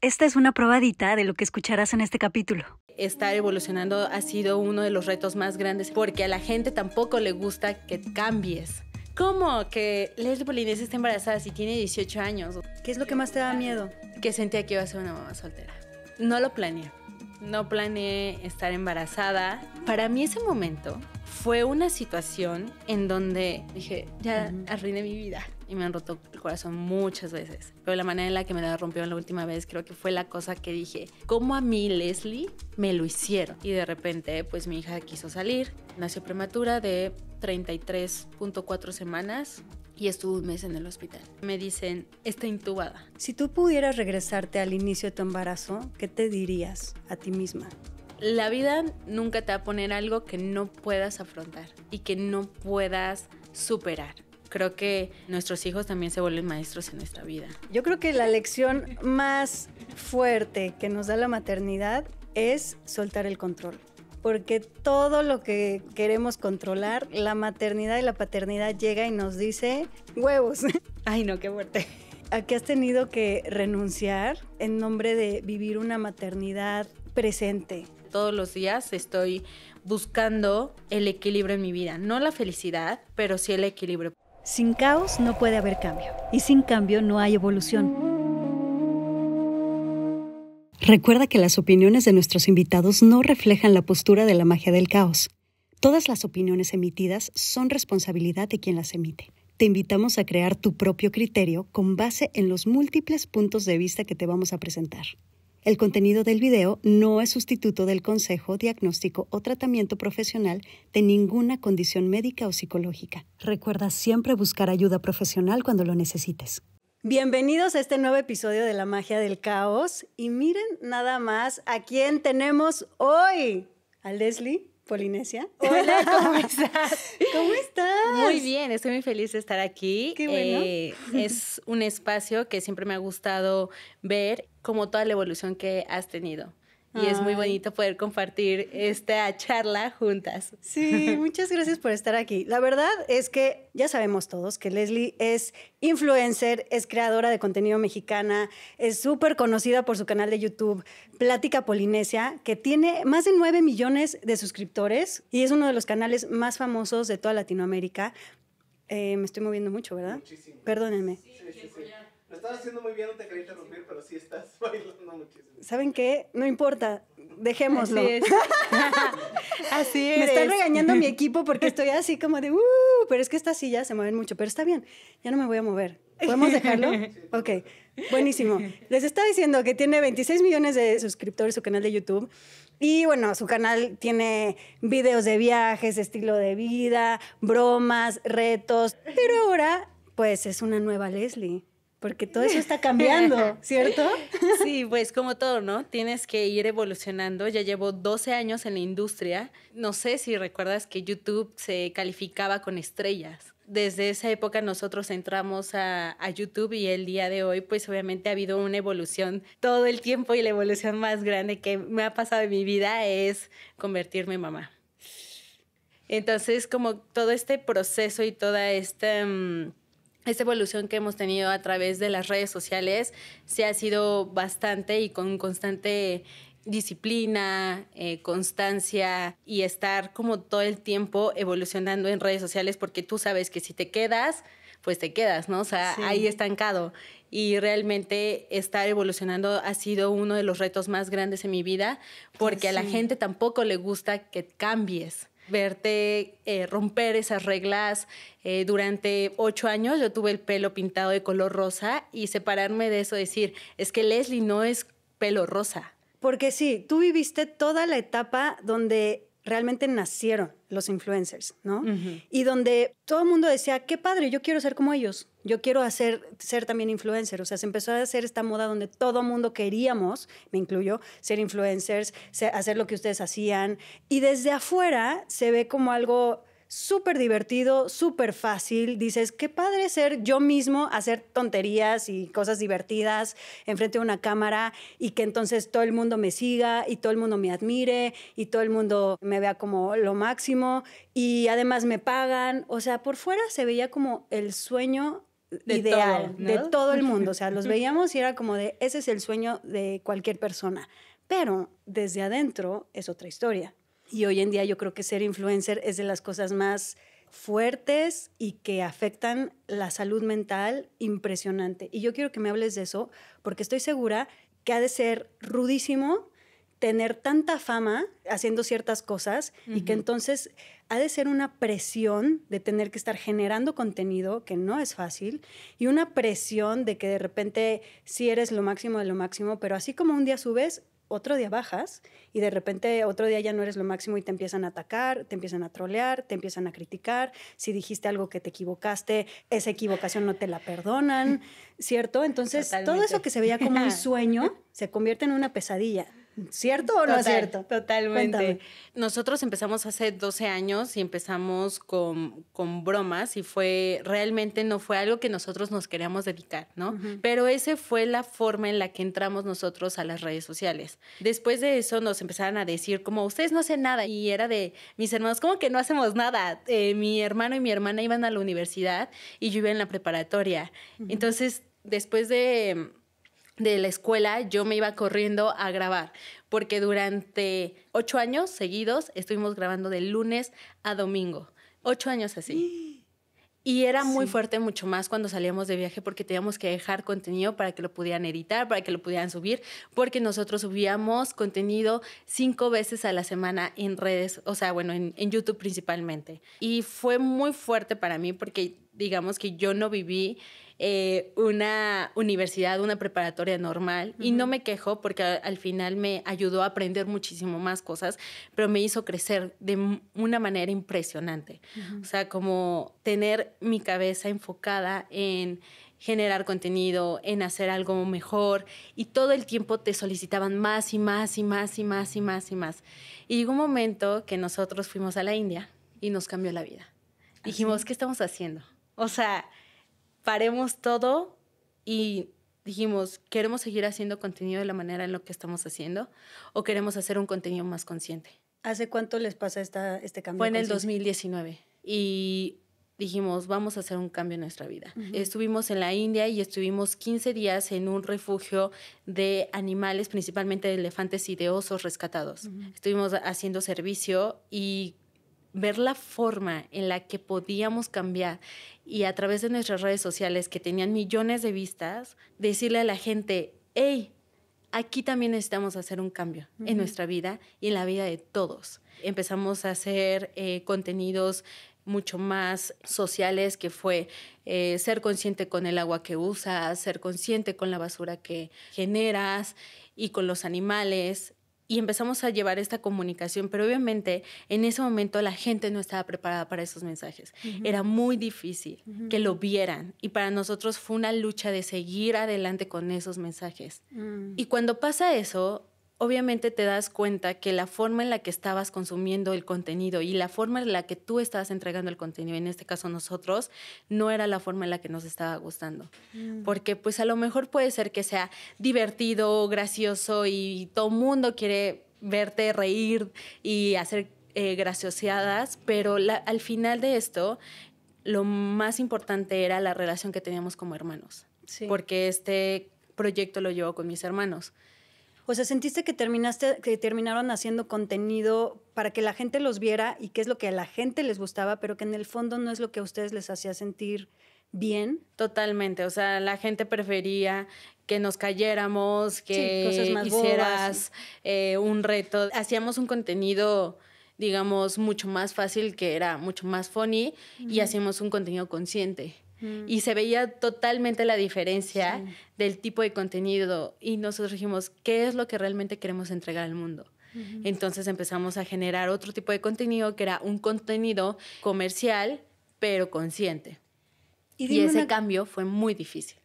Esta es una probadita de lo que escucharás en este capítulo. Estar evolucionando ha sido uno de los retos más grandes porque a la gente tampoco le gusta que cambies. ¿Cómo que Leslie Polinesia está embarazada si tiene 18 años? ¿Qué es lo que más te da miedo? Que sentía que iba a ser una mamá soltera. No lo planeé. No planeé estar embarazada. Para mí ese momento fue una situación en donde dije, ya arruiné mi vida y me han roto el corazón muchas veces. Pero la manera en la que me la rompieron la última vez creo que fue la cosa que dije, ¿cómo a mí, Leslie, me lo hicieron? Y de repente, pues mi hija quiso salir, nació prematura de 33.4 semanas y estuvo un mes en el hospital. Me dicen, está intubada. Si tú pudieras regresarte al inicio de tu embarazo, ¿qué te dirías a ti misma? La vida nunca te va a poner algo que no puedas afrontar y que no puedas superar creo que nuestros hijos también se vuelven maestros en nuestra vida. Yo creo que la lección más fuerte que nos da la maternidad es soltar el control. Porque todo lo que queremos controlar, la maternidad y la paternidad llega y nos dice huevos. Ay, no, qué fuerte. ¿A qué has tenido que renunciar en nombre de vivir una maternidad presente? Todos los días estoy buscando el equilibrio en mi vida, no la felicidad, pero sí el equilibrio. Sin caos no puede haber cambio y sin cambio no hay evolución. Recuerda que las opiniones de nuestros invitados no reflejan la postura de la magia del caos. Todas las opiniones emitidas son responsabilidad de quien las emite. Te invitamos a crear tu propio criterio con base en los múltiples puntos de vista que te vamos a presentar. El contenido del video no es sustituto del consejo, diagnóstico o tratamiento profesional de ninguna condición médica o psicológica. Recuerda siempre buscar ayuda profesional cuando lo necesites. Bienvenidos a este nuevo episodio de La Magia del Caos y miren nada más a quién tenemos hoy. A Leslie. Polinesia. Hola, ¿cómo estás? ¿Cómo estás? Muy bien, estoy muy feliz de estar aquí. Qué bueno. Eh, es un espacio que siempre me ha gustado ver como toda la evolución que has tenido. Y es muy bonito poder compartir esta charla juntas. Sí, muchas gracias por estar aquí. La verdad es que ya sabemos todos que Leslie es influencer, es creadora de contenido mexicana, es súper conocida por su canal de YouTube, Plática Polinesia, que tiene más de 9 millones de suscriptores y es uno de los canales más famosos de toda Latinoamérica. Eh, me estoy moviendo mucho, ¿verdad? Muchísimo. Perdónenme. Sí, sí, sí. Lo estás haciendo muy bien, no te quería interrumpir, pero sí estás bailando muchísimo. ¿Saben qué? No importa, dejémoslo. Así es. Me está regañando mi equipo porque estoy así como de, uh, pero es que estas sillas se mueven mucho, pero está bien, ya no me voy a mover. ¿Podemos dejarlo? Ok, buenísimo. Les estaba diciendo que tiene 26 millones de suscriptores su canal de YouTube. Y bueno, su canal tiene videos de viajes, estilo de vida, bromas, retos. Pero ahora, pues es una nueva Leslie porque todo eso está cambiando, ¿cierto? Sí, pues como todo, ¿no? Tienes que ir evolucionando. Ya llevo 12 años en la industria. No sé si recuerdas que YouTube se calificaba con estrellas. Desde esa época nosotros entramos a, YouTube y el día de hoy pues obviamente ha habido una evolución todo el tiempo y la evolución más grande que me ha pasado en mi vida es convertirme en mamá. Entonces como todo este proceso y toda esta... Mm, esta evolución que hemos tenido a través de las redes sociales se ha sido bastante y con constante disciplina, eh, constancia y estar como todo el tiempo evolucionando en redes sociales porque tú sabes que si te quedas, pues te quedas, ¿no? O sea, ahí estancado. Y realmente estar evolucionando ha sido uno de los retos más grandes en mi vida porque a la gente tampoco le gusta que cambies verte eh, romper esas reglas. Eh, durante ocho años yo tuve el pelo pintado de color rosa y separarme de eso, decir, es que Leslie no es pelo rosa. Porque sí, tú viviste toda la etapa donde realmente nacieron los influencers, ¿no? Y donde todo el mundo decía, qué padre, yo quiero ser como ellos, yo quiero hacer, ser también influencer. O sea, se empezó a hacer esta moda donde todo el mundo queríamos, me incluyo, ser influencers, hacer lo que ustedes hacían. Y desde afuera se ve como algo súper divertido, súper fácil. Dices, qué padre ser yo mismo, hacer tonterías y cosas divertidas enfrente de una cámara y que entonces todo el mundo me siga y todo el mundo me admire y todo el mundo me vea como lo máximo y además me pagan. O sea, por fuera se veía como el sueño ideal de todo el mundo. O sea, los veíamos y era como de, ese es el sueño de cualquier persona. Pero desde adentro es otra historia. Y hoy en día yo creo que ser influencer es de las cosas más fuertes y que afectan la salud mental impresionante. Y yo quiero que me hables de eso porque estoy segura que ha de ser rudísimo tener tanta fama haciendo ciertas cosas y que entonces ha de ser una presión de tener que estar generando contenido, que no es fácil, y una presión de que de repente sí eres lo máximo de lo máximo, pero así como un día subes, otro día bajas y de repente otro día ya no eres lo máximo y te empiezan a atacar, te empiezan a trolear, te empiezan a criticar. Si dijiste algo que te equivocaste, esa equivocación no te la perdonan, ¿cierto? Entonces, todo eso que se veía como un sueño se convierte en una pesadilla. ¿Cierto o no es cierto? Totalmente. Nosotros empezamos hace 12 años y empezamos con, bromas y fue realmente no fue algo que nosotros nos queríamos dedicar, ¿no? Pero esa fue la forma en la que entramos nosotros a las redes sociales. Después de eso nos empezaron a decir como ustedes no hacen nada y era de mis hermanos, como que no hacemos nada? Eh, mi hermano y mi hermana iban a la universidad y yo iba en la preparatoria. Entonces, después de de la escuela yo me iba corriendo a grabar, porque durante ocho años seguidos estuvimos grabando de lunes a domingo, ocho años así. Y era muy fuerte, mucho más cuando salíamos de viaje, porque teníamos que dejar contenido para que lo pudieran editar, para que lo pudieran subir, porque nosotros subíamos contenido cinco veces a la semana en redes, o sea, bueno, en, en YouTube principalmente. Y fue muy fuerte para mí, porque digamos que yo no viví eh, una universidad, una preparatoria normal y no me quejo porque al, final me ayudó a aprender muchísimo más cosas, pero me hizo crecer de una manera impresionante. O sea, como tener mi cabeza enfocada en generar contenido, en hacer algo mejor y todo el tiempo te solicitaban más y más y más y más y más y más. Y llegó un momento que nosotros fuimos a la India y nos cambió la vida. ¿Ah, Dijimos, ¿qué estamos haciendo? O sea, paremos todo y dijimos, ¿queremos seguir haciendo contenido de la manera en lo que estamos haciendo o queremos hacer un contenido más consciente? ¿Hace cuánto les pasa esta, este cambio? Fue en el 2019 y dijimos, vamos a hacer un cambio en nuestra vida. Estuvimos en la India y estuvimos 15 días en un refugio de animales, principalmente de elefantes y de osos rescatados. Estuvimos haciendo servicio y ver la forma en la que podíamos cambiar y a través de nuestras redes sociales que tenían millones de vistas, decirle a la gente, hey, aquí también necesitamos hacer un cambio en nuestra vida y en la vida de todos. Empezamos a hacer eh, contenidos mucho más sociales, que fue eh, ser consciente con el agua que usas, ser consciente con la basura que generas y con los animales y empezamos a llevar esta comunicación, pero obviamente en ese momento la gente no estaba preparada para esos mensajes. Era muy difícil que lo vieran y para nosotros fue una lucha de seguir adelante con esos mensajes. Mm. Y cuando pasa eso, obviamente te das cuenta que la forma en la que estabas consumiendo el contenido y la forma en la que tú estabas entregando el contenido, en este caso nosotros, no era la forma en la que nos estaba gustando. Mm. Porque pues a lo mejor puede ser que sea divertido, gracioso y todo el mundo quiere verte reír y hacer eh, gracioseadas, pero al final de esto, lo más importante era la relación que teníamos como hermanos. Porque este proyecto lo llevo con mis hermanos. O sea, ¿sentiste que, terminaste, que terminaron haciendo contenido para que la gente los viera y qué es lo que a la gente les gustaba, pero que en el fondo no es lo que a ustedes les hacía sentir bien? Totalmente, o sea, la gente prefería que nos cayéramos, que más hicieras eh, un reto. Hacíamos un contenido digamos, mucho más fácil, que era mucho más funny, y hacíamos un contenido consciente. Y se veía totalmente la diferencia del tipo de contenido. Y nosotros dijimos, ¿qué es lo que realmente queremos entregar al mundo? Entonces empezamos a generar otro tipo de contenido que era un contenido comercial, pero consciente. Y, ese cambio fue muy difícil.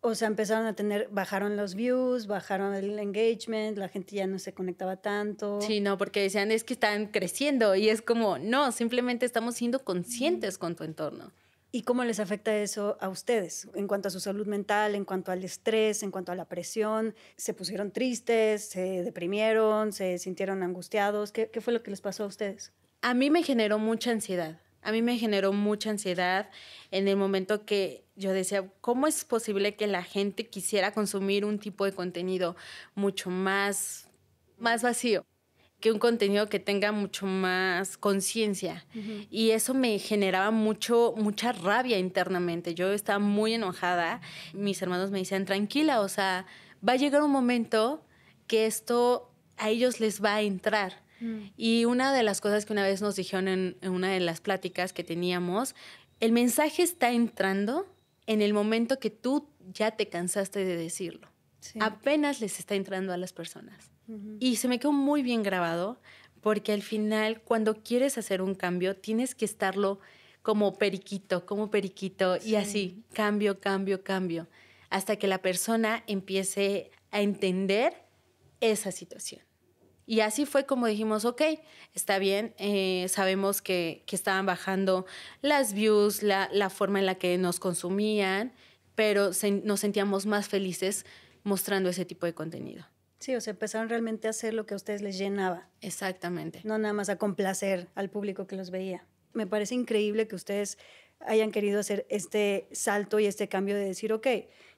O sea, empezaron a tener, bajaron los views, bajaron el engagement, la gente ya no se conectaba tanto. Sí, no, porque decían es que están creciendo y es como, no, simplemente estamos siendo conscientes con tu entorno. ¿Y cómo les afecta eso a ustedes en cuanto a su salud mental, en cuanto al estrés, en cuanto a la presión? ¿Se pusieron tristes, se deprimieron, se sintieron angustiados? ¿Qué, fue lo que les pasó a ustedes? A mí me generó mucha ansiedad. A mí me generó mucha ansiedad en el momento que yo decía, ¿cómo es posible que la gente quisiera consumir un tipo de contenido mucho más, más vacío? un contenido que tenga mucho más conciencia. Y eso me generaba mucho, mucha rabia internamente. Yo estaba muy enojada. Mis hermanos me decían, tranquila, o sea, va a llegar un momento que esto a ellos les va a entrar. Mm. Y una de las cosas que una vez nos dijeron en, una de las pláticas que teníamos, el mensaje está entrando en el momento que tú ya te cansaste de decirlo. Apenas les está entrando a las personas. Y se me quedó muy bien grabado porque al final cuando quieres hacer un cambio tienes que estarlo como periquito, como periquito y así, cambio, cambio, cambio, hasta que la persona empiece a entender esa situación. Y así fue como dijimos, ok, está bien, eh, sabemos que, estaban bajando las views, la, forma en la que nos consumían, pero nos sentíamos más felices mostrando ese tipo de contenido. Sí, o sea, empezaron realmente a hacer lo que a ustedes les llenaba. Exactamente. No nada más a complacer al público que los veía. Me parece increíble que ustedes hayan querido hacer este salto y este cambio de decir, ok,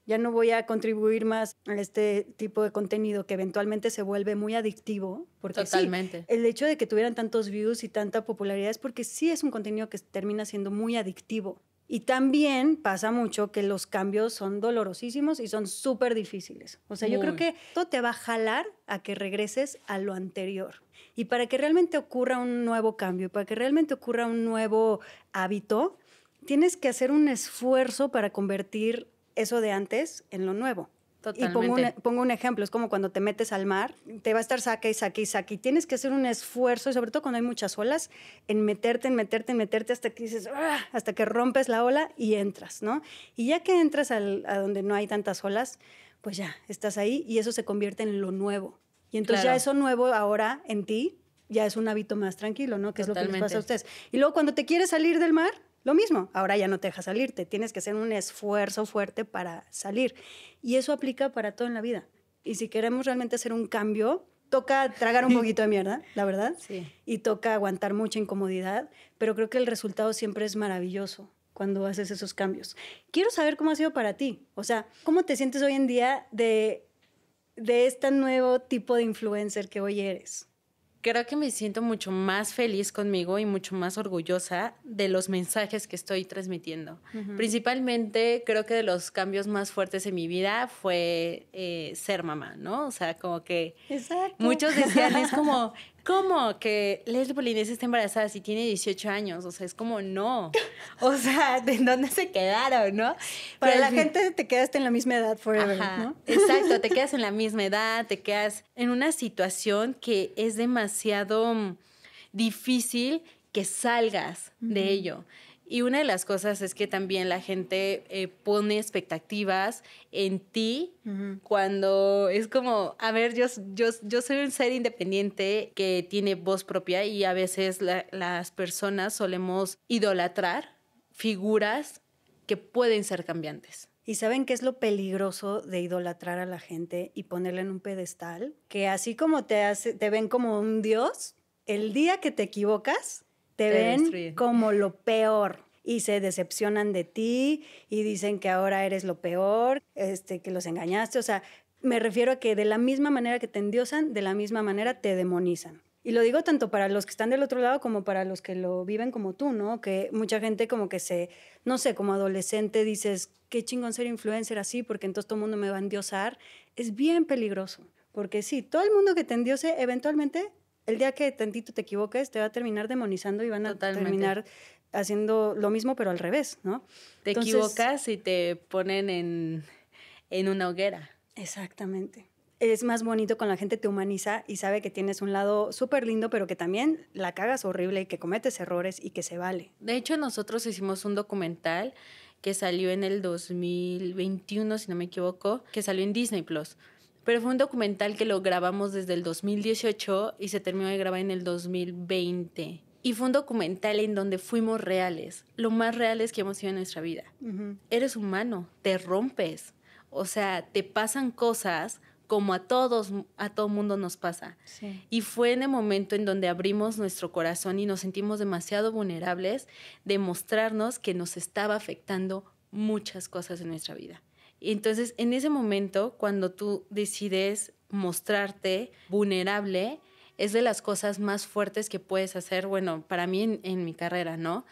ya no voy a contribuir más a este tipo de contenido que eventualmente se vuelve muy adictivo. Porque Totalmente. el hecho de que tuvieran tantos views y tanta popularidad es porque sí es un contenido que termina siendo muy adictivo. Y también pasa mucho que los cambios son dolorosísimos y son súper difíciles. O sea, yo creo que todo te va a jalar a que regreses a lo anterior. Y para que realmente ocurra un nuevo cambio, para que realmente ocurra un nuevo hábito, tienes que hacer un esfuerzo para convertir eso de antes en lo nuevo. Y e, pongo un, ejemplo, es como cuando te metes al mar, te va a estar saque y saque y saque, y tienes que hacer un esfuerzo, y sobre todo cuando hay muchas olas, en meterte, en meterte, en meterte hasta que dices, ah", hasta que rompes la ola y entras, ¿no? Y ya que entras a donde no hay tantas olas, pues ya, estás ahí y eso se convierte en lo nuevo. Y entonces ya eso nuevo ahora en ti ya es un hábito más tranquilo, ¿no? Que es lo que les pasa a ustedes. Y luego cuando te quieres salir del mar, lo mismo, ahora ya no te deja salirte, tienes que hacer un esfuerzo fuerte para salir. Y eso aplica para todo en la vida. Y si queremos realmente hacer un cambio, toca tragar un poquito de mierda, la verdad. Y toca aguantar mucha incomodidad, pero creo que el resultado siempre es maravilloso cuando haces esos cambios. Quiero saber cómo ha sido para ti. O sea, ¿cómo te sientes hoy en día de, de este nuevo tipo de influencer que hoy eres? creo que me siento mucho más feliz conmigo y mucho más orgullosa de los mensajes que estoy transmitiendo. Principalmente creo que de los cambios más fuertes en mi vida fue eh, ser mamá, ¿no? O sea, como que Exacto. muchos decían, es como, como que Leslie Polinesia está embarazada si tiene 18 años? O sea, es como no. O sea, ¿de dónde se quedaron, no? Para pues la gente te quedaste en la misma edad forever, ¿no? Exacto, te quedas en la misma edad, te quedas en una situación que es demasiado mm, difícil que salgas de ello. Y una de las cosas es que también la gente eh, pone expectativas en ti cuando es como, a ver, yo, yo, yo, soy un ser independiente que tiene voz propia y a veces las personas solemos idolatrar figuras que pueden ser cambiantes. ¿Y saben qué es lo peligroso de idolatrar a la gente y ponerla en un pedestal? Que así como te, hace, te ven como un dios, el día que te equivocas, te, ven como lo peor y se decepcionan de ti y dicen que ahora eres lo peor, este, que los engañaste. O sea, me refiero a que de la misma manera que te endiosan, de la misma manera te demonizan. Y lo digo tanto para los que están del otro lado como para los que lo viven como tú, ¿no? Que mucha gente como que se, no sé, como adolescente dices, qué chingón ser influencer así, porque entonces todo el mundo me va a endiosar. Es bien peligroso, porque sí, todo el mundo que te endiose eventualmente el día que tantito te equivoques, te va a terminar demonizando y van a terminar haciendo lo mismo, pero al revés, ¿no? Te equivocas y te ponen en, una hoguera. Exactamente. Es más bonito con la gente te humaniza y sabe que tienes un lado súper lindo, pero que también la cagas horrible y que cometes errores y que se vale. De hecho, nosotros hicimos un documental que salió en el 2021, si no me equivoco, que salió en Disney Plus pero fue un documental que lo grabamos desde el 2018 y se terminó de grabar en el 2020. Y fue un documental en donde fuimos reales, lo más reales que hemos sido en nuestra vida. Eres humano, te rompes, o sea, te pasan cosas como a todos, a todo mundo nos pasa. Y fue en el momento en donde abrimos nuestro corazón y nos sentimos demasiado vulnerables de mostrarnos que nos estaba afectando muchas cosas en nuestra vida. Entonces, en ese momento, cuando tú decides mostrarte vulnerable, es de las cosas más fuertes que puedes hacer, bueno, para mí en, mi carrera, ¿no?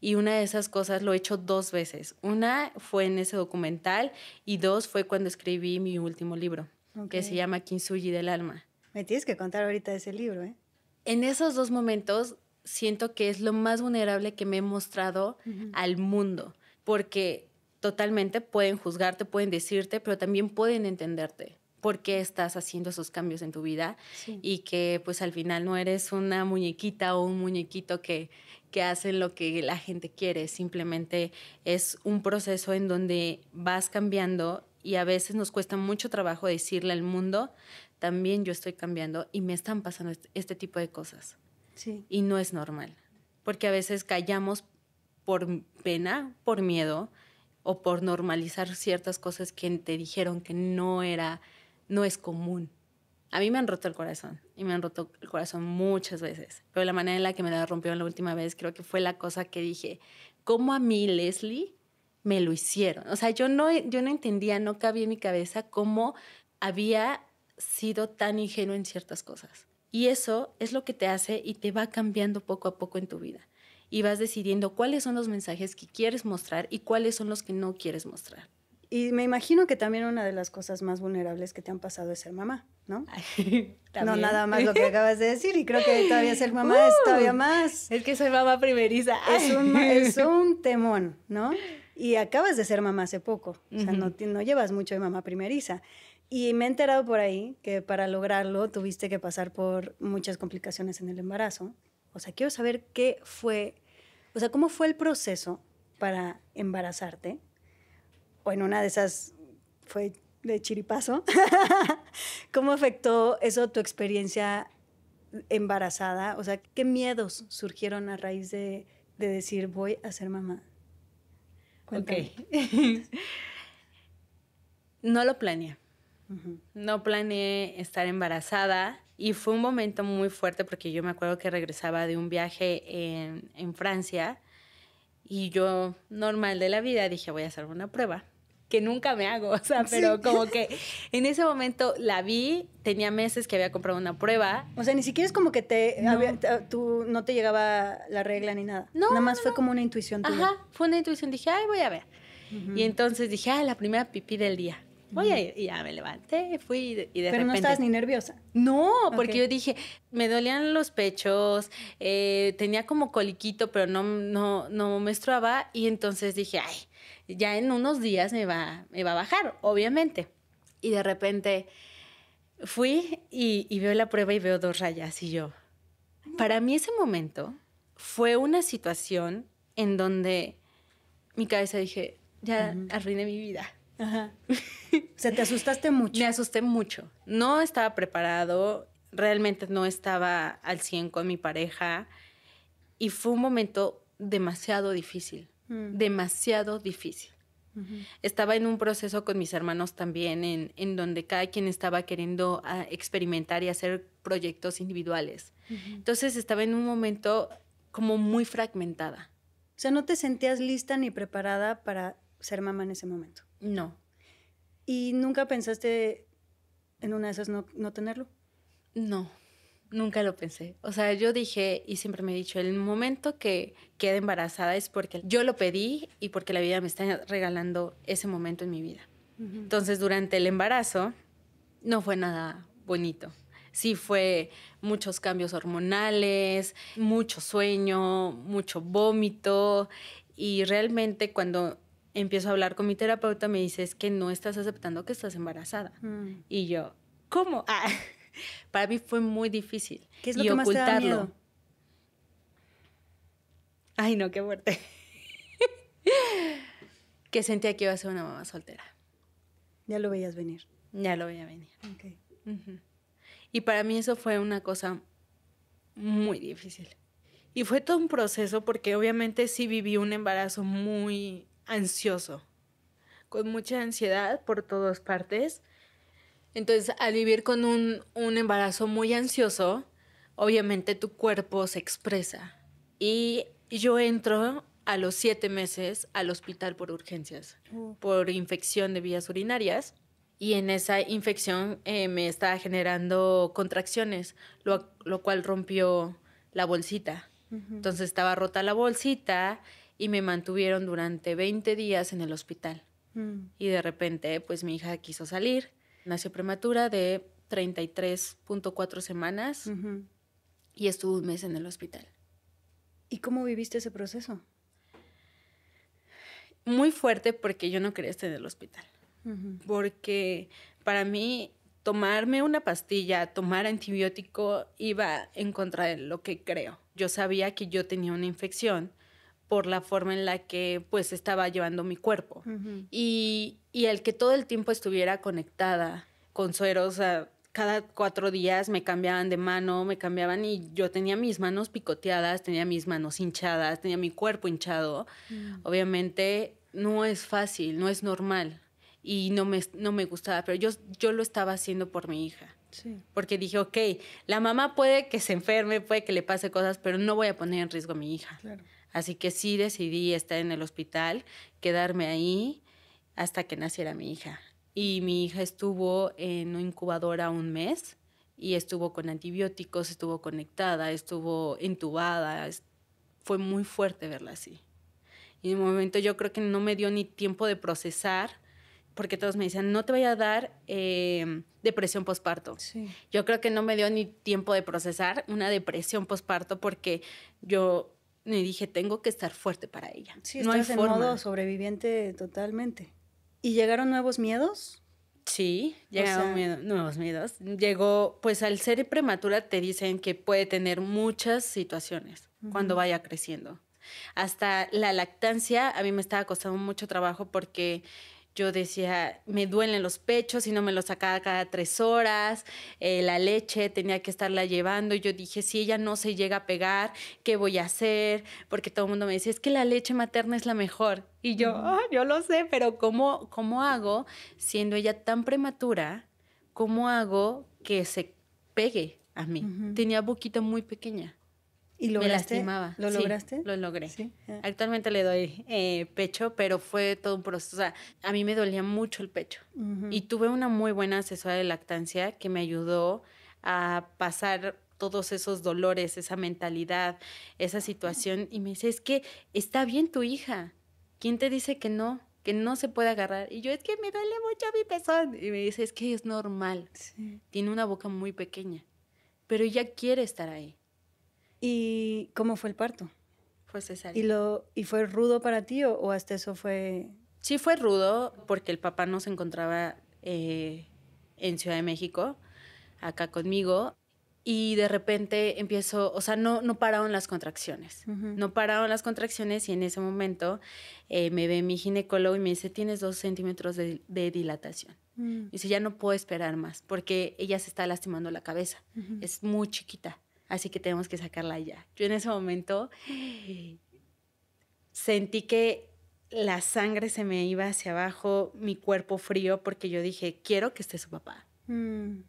Y una de esas cosas lo he hecho dos veces. Una fue en ese documental y dos fue cuando escribí mi último libro, que se llama Kintsugi del alma. Me tienes que contar ahorita ese libro, ¿eh? En esos dos momentos siento que es lo más vulnerable que me he mostrado al mundo, porque totalmente pueden juzgarte, pueden decirte, pero también pueden entenderte por qué estás haciendo esos cambios en tu vida y que pues al final no eres una muñequita o un muñequito que, que hacen lo que la gente quiere, simplemente es un proceso en donde vas cambiando y a veces nos cuesta mucho trabajo decirle al mundo, también yo estoy cambiando y me están pasando este, este tipo de cosas. Sí. Y no es normal, porque a veces callamos por pena, por miedo, o por normalizar ciertas cosas que te dijeron que no era, no es común. A mí me han roto el corazón y me han roto el corazón muchas veces, pero la manera en la que me la rompieron la última vez creo que fue la cosa que dije, ¿cómo a mí, Leslie, me lo hicieron? O sea, yo no, yo no entendía, no cabía en mi cabeza cómo había sido tan ingenuo en ciertas cosas. Y eso es lo que te hace y te va cambiando poco a poco en tu vida y vas decidiendo cuáles son los mensajes que quieres mostrar y cuáles son los que no quieres mostrar. Y me imagino que también una de las cosas más vulnerables que te han pasado es ser mamá, ¿no? no nada más lo que acabas de decir y creo que todavía ser mamá uh, es todavía más. Es que soy mamá primeriza. Es un, es temón, ¿no? Y acabas de ser mamá hace poco, o sea, no, no llevas mucho de mamá primeriza. Y me he enterado por ahí que para lograrlo tuviste que pasar por muchas complicaciones en el embarazo o sea, quiero saber qué fue, o sea, cómo fue el proceso para embarazarte. O en una de esas fue de chiripazo. ¿Cómo afectó eso tu experiencia embarazada? O sea, ¿qué miedos surgieron a raíz de, decir voy a ser mamá? Ok. no lo planeé. No planeé estar embarazada. Y fue un momento muy fuerte porque yo me acuerdo que regresaba de un viaje en, Francia y yo, normal de la vida, dije, voy a hacer una prueba que nunca me hago, o sea, pero como que en ese momento la vi, tenía meses que había comprado una prueba. O sea, ni siquiera es como que te, no. no te llegaba la regla ni nada. No. Nada más fue como una intuición Ajá, fue una intuición, dije, ay, voy a ver. Y entonces dije, ah, la primera pipí del día. Y ya me levanté, fui y de, Pero no estabas ni nerviosa. No, porque yo dije, me dolían los pechos, eh, tenía como coliquito, pero no, no, no menstruaba. Y entonces dije, ay, ya en unos días me va, me va a bajar, obviamente. Y de repente fui y, veo la prueba y veo dos rayas y yo. Para mí ese momento fue una situación en donde mi cabeza dije, ya arruiné mi vida. Ajá. O sea, te asustaste mucho. Me asusté mucho. No estaba preparado, realmente no estaba al 100 con mi pareja y fue un momento demasiado difícil, mm. demasiado difícil. Estaba en un proceso con mis hermanos también, en, en donde cada quien estaba queriendo ah, experimentar y hacer proyectos individuales. Entonces estaba en un momento como muy fragmentada. O sea, no te sentías lista ni preparada para ser mamá en ese momento. No. ¿Y nunca pensaste en una de esas no, tenerlo? No, nunca lo pensé. O sea, yo dije y siempre me he dicho, el momento que quede embarazada es porque yo lo pedí y porque la vida me está regalando ese momento en mi vida. Entonces, durante el embarazo no fue nada bonito. Sí fue muchos cambios hormonales, mucho sueño, mucho vómito y realmente cuando empiezo a hablar con mi terapeuta, me dice, es que no estás aceptando que estás embarazada. Mm. Y yo, ¿cómo? Ah, para mí fue muy difícil. ¿Qué es lo y que más ocultarlo. Ay, no, qué fuerte. que sentía que iba a ser una mamá soltera. Ya lo veías venir. Ya lo veía venir. Y para mí eso fue una cosa muy difícil. Y fue todo un proceso porque obviamente sí viví un embarazo muy ansioso, con mucha ansiedad por todas partes. Entonces, al vivir con un, embarazo muy ansioso, obviamente tu cuerpo se expresa. Y yo entro a los siete meses al hospital por urgencias, por infección de vías urinarias. Y en esa infección eh, me estaba generando contracciones, lo, cual rompió la bolsita. Entonces estaba rota la bolsita y me mantuvieron durante 20 días en el hospital. Mm. Y de repente, pues mi hija quiso salir, nació prematura de 33.4 semanas y estuvo un mes en el hospital. ¿Y cómo viviste ese proceso? Muy fuerte porque yo no quería estar en el hospital. Porque para mí tomarme una pastilla, tomar antibiótico, iba en contra de lo que creo. Yo sabía que yo tenía una infección por la forma en la que pues estaba llevando mi cuerpo. y, el que todo el tiempo estuviera conectada con sueros, o sea, cada cuatro días me cambiaban de mano, me cambiaban y yo tenía mis manos picoteadas, tenía mis manos hinchadas, tenía mi cuerpo hinchado. Mm. Obviamente no es fácil, no es normal y no me, no me gustaba, pero yo, yo lo estaba haciendo por mi hija. Sí. Porque dije, ok, la mamá puede que se enferme, puede que le pase cosas, pero no voy a poner en riesgo a mi hija. Claro. Así que sí decidí estar en el hospital, quedarme ahí hasta que naciera mi hija. Y mi hija estuvo en una incubadora un mes y estuvo con antibióticos, estuvo conectada, estuvo intubada. Fue muy fuerte verla así. Y en de momento yo creo que no me dio ni tiempo de procesar, porque todos me dicen no te voy a dar eh, depresión posparto. Yo creo que no me dio ni tiempo de procesar una depresión posparto porque yo y dije, tengo que estar fuerte para ella. Sí, no estás en modo sobreviviente totalmente. ¿Y llegaron nuevos miedos? Sí, llegaron nuevos miedos. Llegó, pues al ser prematura te dicen que puede tener muchas situaciones cuando vaya creciendo. Hasta la lactancia a mí me estaba costando mucho trabajo porque yo decía, me duelen los pechos y no me los sacaba cada tres horas, eh, la leche tenía que estarla llevando. Yo dije, si ella no se llega a pegar, ¿qué voy a hacer? Porque todo el mundo me decía, es que la leche materna es la mejor. Y yo, ah, yo lo sé, pero ¿cómo, ¿cómo hago, siendo ella tan prematura, cómo hago que se pegue a mí? Tenía boquita muy pequeña. ¿Y lograste? ¿Lo lograste? lo logré. Ah. Actualmente le doy eh, pecho, pero fue todo un proceso. O sea, a mí me dolía mucho el pecho. Y tuve una muy buena asesora de lactancia que me ayudó a pasar todos esos dolores, esa mentalidad, esa situación. Y me dice, es que está bien tu hija. ¿Quién te dice que no? Que no se puede agarrar. Y yo, es que me duele mucho mi pezón. Y me dice, es que es normal. Tiene una boca muy pequeña, pero ella quiere estar ahí. ¿Y cómo fue el parto? Fue cesárea. ¿Y, fue rudo para ti o, hasta eso fue...? Sí fue rudo porque el papá no se encontraba eh, en Ciudad de México, acá conmigo, y de repente empiezo, o sea, no, no pararon las contracciones, no pararon las contracciones y en ese momento eh, me ve mi ginecólogo y me dice, tienes dos centímetros de, dilatación. y mm. Dice, ya no puedo esperar más porque ella se está lastimando la cabeza, es muy chiquita así que tenemos que sacarla ya. Yo en ese momento sentí que la sangre se me iba hacia abajo, mi cuerpo frío, porque yo dije, quiero que esté su papá. Mm.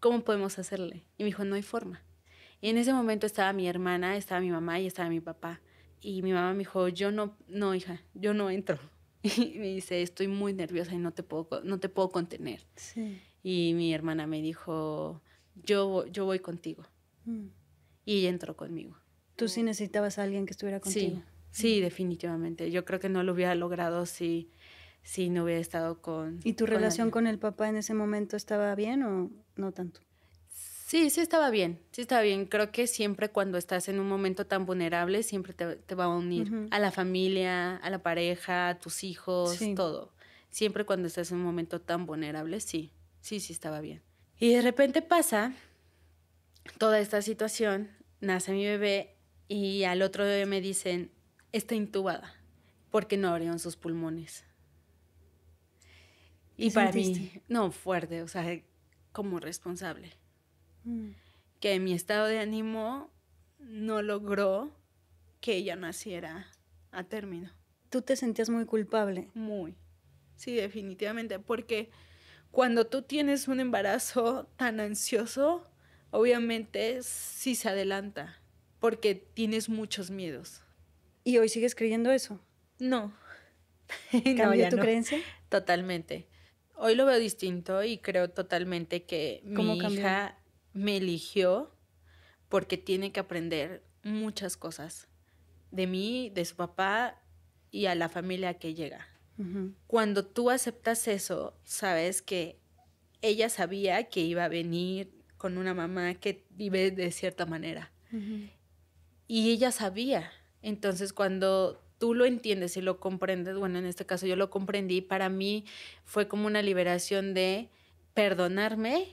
¿Cómo podemos hacerle? Y me dijo, no hay forma. Y en ese momento estaba mi hermana, estaba mi mamá y estaba mi papá. Y mi mamá me dijo, yo no, no, hija, yo no entro. Y me dice, estoy muy nerviosa y no te puedo, no te puedo contener. Sí. Y mi hermana me dijo, yo, yo voy contigo. Mm. Y entró conmigo. ¿Tú sí necesitabas a alguien que estuviera contigo? Sí, mm. definitivamente. Yo creo que no lo hubiera logrado si, si no hubiera estado con... ¿Y tu relación con el papá en ese momento estaba bien o no tanto? Sí, sí estaba bien, sí estaba bien. Creo que siempre cuando estás en un momento tan vulnerable, siempre te, va a unir a la familia, a la pareja, a tus hijos, todo. Siempre cuando estás en un momento tan vulnerable, sí, sí, sí estaba bien. Y de repente pasa toda esta situación, nace mi bebé y al otro bebé me dicen, está intubada, porque no abrieron sus pulmones. Y para mí, no, fuerte, o sea, como responsable. Mm. Que mi estado de ánimo no logró que ella naciera a término. Tú te sentías muy culpable. Muy. Sí, definitivamente, porque cuando tú tienes un embarazo tan ansioso, obviamente sí se adelanta, porque tienes muchos miedos. ¿Y hoy sigues creyendo eso? No. ¿Cambia tu creencia? Totalmente. Hoy lo veo distinto y creo totalmente que mi hija me eligió porque tiene que aprender muchas cosas de mí, de su papá y a la familia que llega. Cuando tú aceptas eso, sabes que ella sabía que iba a venir, con una mamá que vive de cierta manera. Y ella sabía. Entonces, cuando tú lo entiendes y lo comprendes, bueno, en este caso yo lo comprendí, para mí fue como una liberación de perdonarme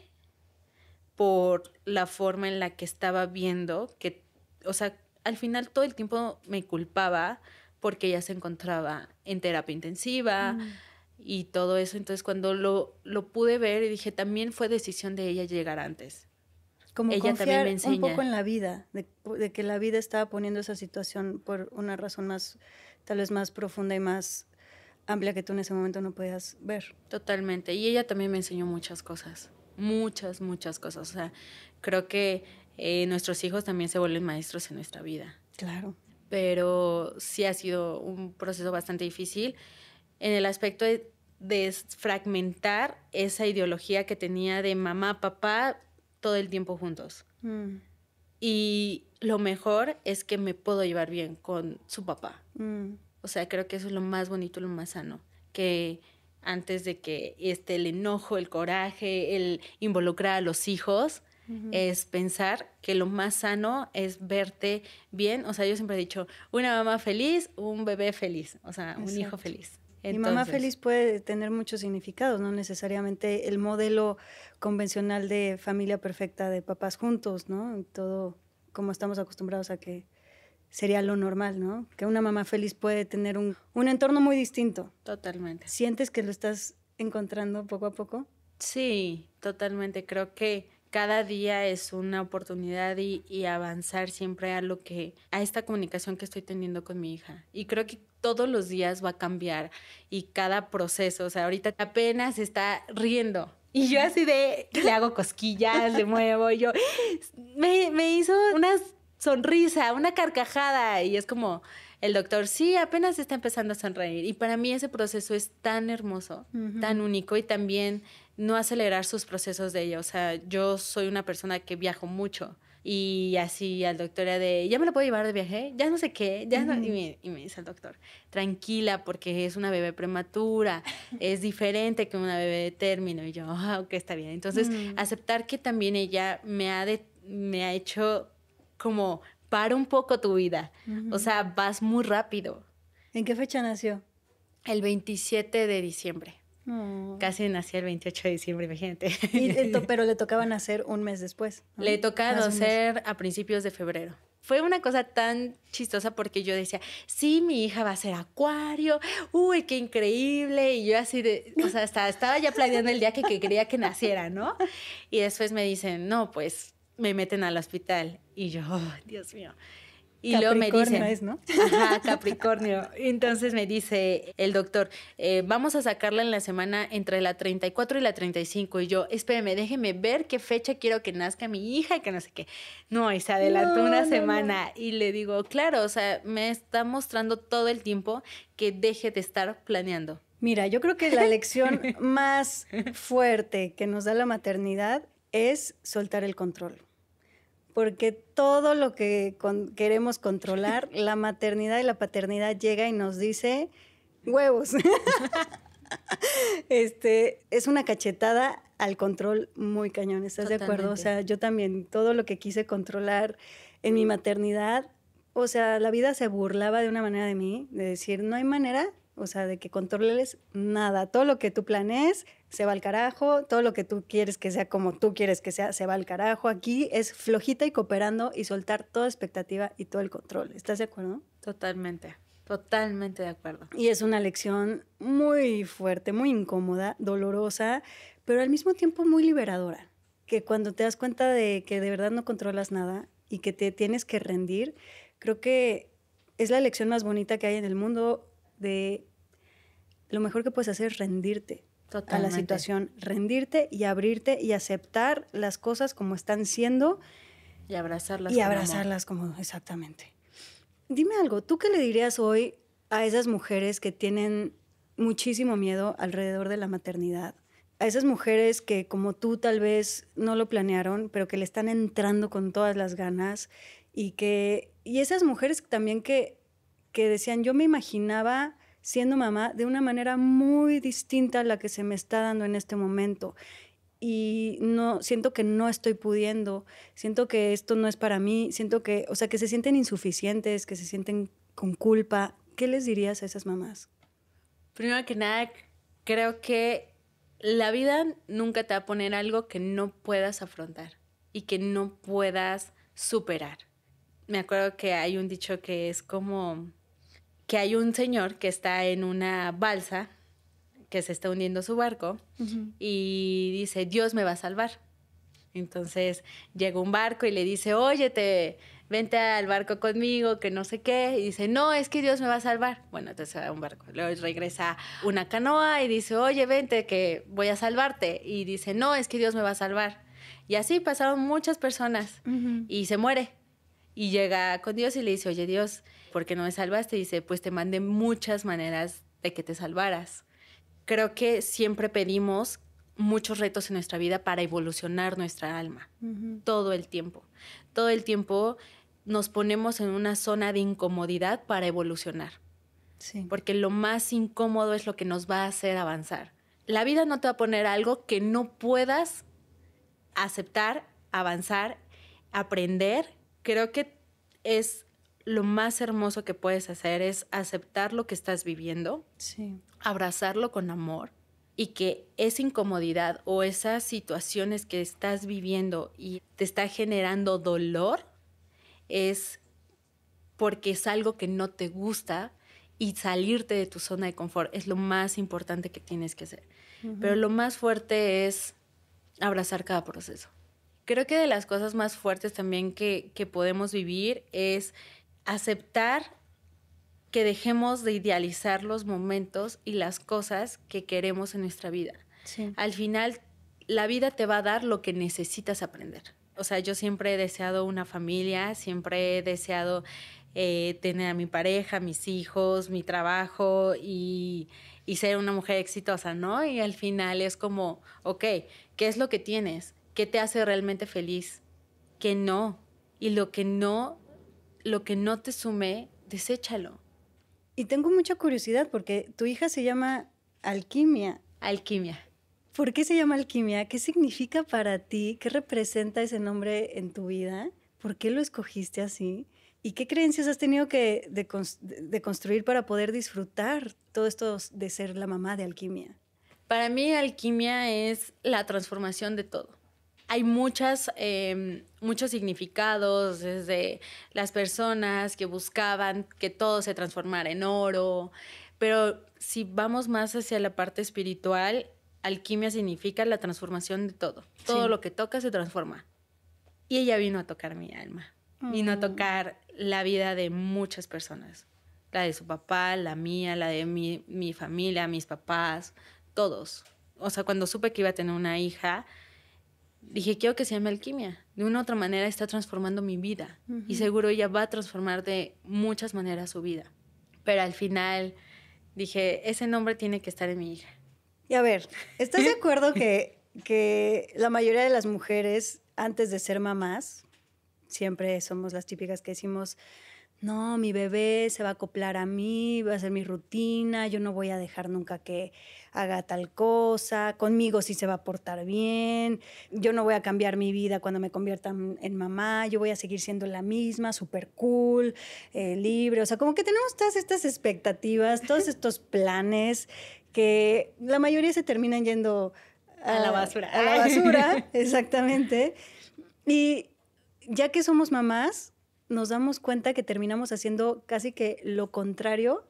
por la forma en la que estaba viendo que, o sea, al final todo el tiempo me culpaba porque ella se encontraba en terapia intensiva. Mm y todo eso. Entonces cuando lo, lo pude ver y dije, también fue decisión de ella llegar antes. Como ella también me enseña. un poco en la vida, de, que la vida estaba poniendo esa situación por una razón más, tal vez más profunda y más amplia que tú en ese momento no podías ver. Totalmente. Y ella también me enseñó muchas cosas, muchas, muchas cosas. O sea, creo que eh, nuestros hijos también se vuelven maestros en nuestra vida. Claro. Pero sí ha sido un proceso bastante difícil en el aspecto de desfragmentar esa ideología que tenía de mamá, papá, todo el tiempo juntos. Mm. Y lo mejor es que me puedo llevar bien con su papá. Mm. O sea, creo que eso es lo más bonito, lo más sano. Que antes de que esté el enojo, el coraje, el involucrar a los hijos, es pensar que lo más sano es verte bien. O sea, yo siempre he dicho, una mamá feliz, un bebé feliz, o sea, un hijo feliz mamá feliz puede tener muchos significados, no necesariamente el modelo convencional de familia perfecta de papás juntos, ¿no? Todo como estamos acostumbrados a que sería lo normal, ¿no? Que una mamá feliz puede tener un, un entorno muy distinto. Totalmente. ¿Sientes que lo estás encontrando poco a poco? Sí, totalmente. Creo que cada día es una oportunidad y, avanzar siempre a lo que, a esta comunicación que estoy teniendo con mi hija. Y creo que todos los días va a cambiar y cada proceso, o sea, ahorita apenas está riendo. Y yo así de, le hago cosquillas, le muevo, y yo, me, me hizo una sonrisa, una carcajada, y es como, el doctor, sí, apenas está empezando a sonreír. Y para mí ese proceso es tan hermoso, tan único y también no acelerar sus procesos de ella. O sea, yo soy una persona que viajo mucho y así al doctor era de, ya me lo puedo llevar de viaje, ya no sé qué, ya Y me, dice el doctor, tranquila, porque es una bebé prematura, es diferente que una bebé de término. Y yo, oh, ok, está bien. Entonces, aceptar que también ella me ha, me ha hecho como, para un poco tu vida. O sea, vas muy rápido. ¿En qué fecha nació? El 27 de diciembre. Casi nací el 28 de diciembre, imagínate. pero le tocaba nacer un mes después. Le tocaba nacer a principios de febrero. Fue una cosa tan chistosa porque yo decía, sí, mi hija va a ser acuario, uy, qué increíble. Y yo así de, o sea, hasta estaba ya planeando el día que, quería que naciera, ¿no? Y después me dicen, no, pues me meten al hospital. Y yo, oh, Dios mío. Y luego me es, ¿no? Ajá, Capricornio. Entonces me dice el doctor, eh, vamos a sacarla en la semana entre la 34 y la 35. Y yo, espéreme, déjeme ver qué fecha quiero que nazca mi hija y que no sé qué. No, y se adelantó una semana. Y le digo, claro, o sea, me está mostrando todo el tiempo que deje de estar planeando. Mira, yo creo que la lección más fuerte que nos da la maternidad es soltar el control porque todo lo que queremos controlar, la maternidad y la paternidad llega y nos dice huevos. este, es una cachetada al control muy cañón, ¿estás de acuerdo? O sea, yo también, todo lo que quise controlar en mi maternidad, o sea, la vida se burlaba de una manera de mí, de decir, no hay manera o sea, de que controles nada. Todo lo que tú planees se va al carajo, todo lo que tú quieres que sea como tú quieres que sea se va al carajo. Aquí es flojita y cooperando y soltar toda expectativa y todo el control. ¿Estás de acuerdo? Totalmente, totalmente de acuerdo. Y es una lección muy fuerte, muy incómoda, dolorosa, pero al mismo tiempo muy liberadora. Que cuando te das cuenta de que de verdad no controlas nada y que te tienes que rendir, creo que es la lección más bonita que hay en el mundo de lo mejor que puedes hacer es rendirte a la situación, rendirte y abrirte y aceptar las cosas como están siendo. Y abrazarlas. Y abrazarlas como, exactamente. Dime algo, ¿tú qué le dirías hoy a esas mujeres que tienen muchísimo miedo alrededor de la maternidad? A esas mujeres que como tú tal vez no lo planearon, pero que le están entrando con todas las ganas y que y esas mujeres también que que decían, yo me imaginaba siendo mamá de una manera muy distinta a la que se me está dando en este momento. Y no siento que no estoy pudiendo, siento que esto no es para mí, siento que, o sea, que se sienten insuficientes, que se sienten con culpa. ¿Qué les dirías a esas mamás? Primero que nada, creo que la vida nunca te va a poner algo que no puedas afrontar y que no puedas superar. Me acuerdo que hay un dicho que es como que hay un señor que está en una balsa, que se está hundiendo su barco, y dice, Dios me va a salvar. Entonces llega un barco y le dice, oye, te, vente al barco conmigo, que no sé qué. Y dice, no, es que Dios me va a salvar. Bueno, entonces va a un barco. Luego regresa una canoa y dice, oye, vente, que voy a salvarte. Y dice, no, es que Dios me va a salvar. Y así pasaron muchas personas y se muere. Y llega con Dios y le dice, oye, Dios, ¿por no me salvaste? Y dice, pues te mandé muchas maneras de que te salvaras. Creo que siempre pedimos muchos retos en nuestra vida para evolucionar nuestra alma, todo el tiempo. Todo el tiempo nos ponemos en una zona de incomodidad para evolucionar. Porque lo más incómodo es lo que nos va a hacer avanzar. La vida no te va a poner algo que no puedas aceptar, avanzar, aprender. Creo que es lo más hermoso que puedes hacer es aceptar lo que estás viviendo, sí. abrazarlo con amor y que esa incomodidad o esas situaciones que estás viviendo y te está generando dolor es porque es algo que no te gusta y salirte de tu zona de confort es lo más importante que tienes que hacer. Pero lo más fuerte es abrazar cada proceso. Creo que de las cosas más fuertes también que, que podemos vivir es aceptar que dejemos de idealizar los momentos y las cosas que queremos en nuestra vida. Al final, la vida te va a dar lo que necesitas aprender. O sea, yo siempre he deseado una familia, siempre he deseado eh, tener a mi pareja, mis hijos, mi trabajo y, y ser una mujer exitosa, ¿no? Y al final es como, ok, ¿qué es lo que tienes? ¿Qué te hace realmente feliz? Que no? Y lo que no lo que no te sumé, deséchalo. Y tengo mucha curiosidad porque tu hija se llama Alquimia. Alquimia. ¿Por qué se llama Alquimia? ¿Qué significa para ti? ¿Qué representa ese nombre en tu vida? ¿Por qué lo escogiste así? ¿Y qué creencias has tenido que de construir para poder disfrutar todo esto de ser la mamá de Alquimia? Para mí, Alquimia es la transformación de todo hay em, muchos significados, desde las personas que buscaban que todo se transformara en oro, pero si vamos más hacia la parte espiritual, alquimia significa la transformación de todo. Todo lo que toca se transforma. Y ella vino a tocar mi alma, vino a mm. tocar la vida de muchas personas, la de su papá, la mía, la de mi, mi familia, mis papás, todos. O sea, cuando supe que iba a tener una hija, dije, quiero que se llame alquimia. De una u otra manera está transformando mi vida y seguro ella va a transformar de muchas maneras su vida. Pero al final dije, ese nombre tiene que estar en mi hija. Y a ver, ¿estás de acuerdo que, que la mayoría de las mujeres, antes de ser mamás, siempre somos las típicas que decimos, no, mi bebé se va a acoplar a mí, va a ser mi rutina, yo no voy a dejar nunca que haga tal cosa, conmigo sí se va a portar bien, yo no voy a cambiar mi vida cuando me convierta en mamá, yo voy a seguir siendo la misma, súper cool, eh, libre, o sea, como que tenemos todas estas expectativas, todos estos planes que la mayoría se terminan yendo a la basura. A la basura, exactamente. Y ya que somos mamás, nos damos cuenta que terminamos haciendo casi que lo contrario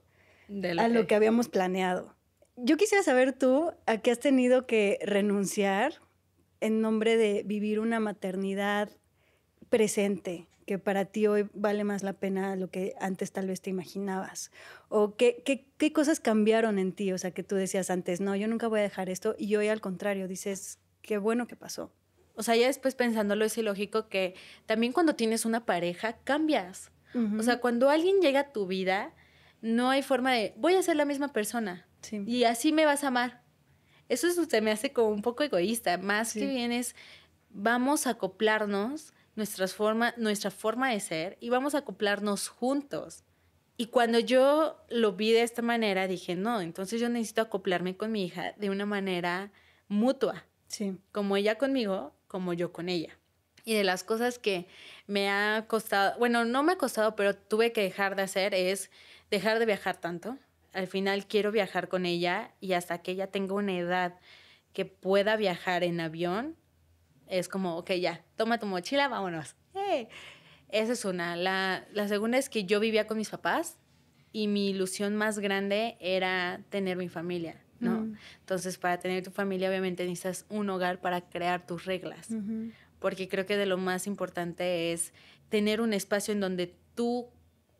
a lo que habíamos planeado. Yo quisiera saber tú a qué has tenido que renunciar en nombre de vivir una maternidad presente, que para ti hoy vale más la pena lo que antes tal vez te imaginabas? ¿O qué, qué, cosas cambiaron en ti? O sea, que tú decías antes, no, yo nunca voy a dejar esto, y hoy al contrario, dices, qué bueno que pasó. O sea, ya después pensándolo es ilógico que también cuando tienes una pareja cambias. O sea, cuando alguien llega a tu vida, no hay forma de, voy a ser la misma persona y así me vas a amar. Eso es, se me hace como un poco egoísta, más que bien es, vamos a acoplarnos nuestra forma de ser y vamos a acoplarnos juntos. Y cuando yo lo vi de esta manera, dije, no, entonces yo necesito acoplarme con mi hija de una manera mutua. Sí. Como ella conmigo como yo con ella. Y de las cosas que me ha costado, bueno, no me ha costado, pero tuve que dejar de hacer es dejar de viajar tanto. Al final quiero viajar con ella y hasta que ella tenga una edad que pueda viajar en avión, es como, ok, ya, toma tu mochila, vámonos. ¡Eh! Esa es una. la segunda es que yo vivía con mis papás y mi ilusión más grande era tener mi familia. Entonces, para tener tu familia, obviamente necesitas un hogar para crear tus reglas, porque creo que de lo más importante es tener un espacio en donde tú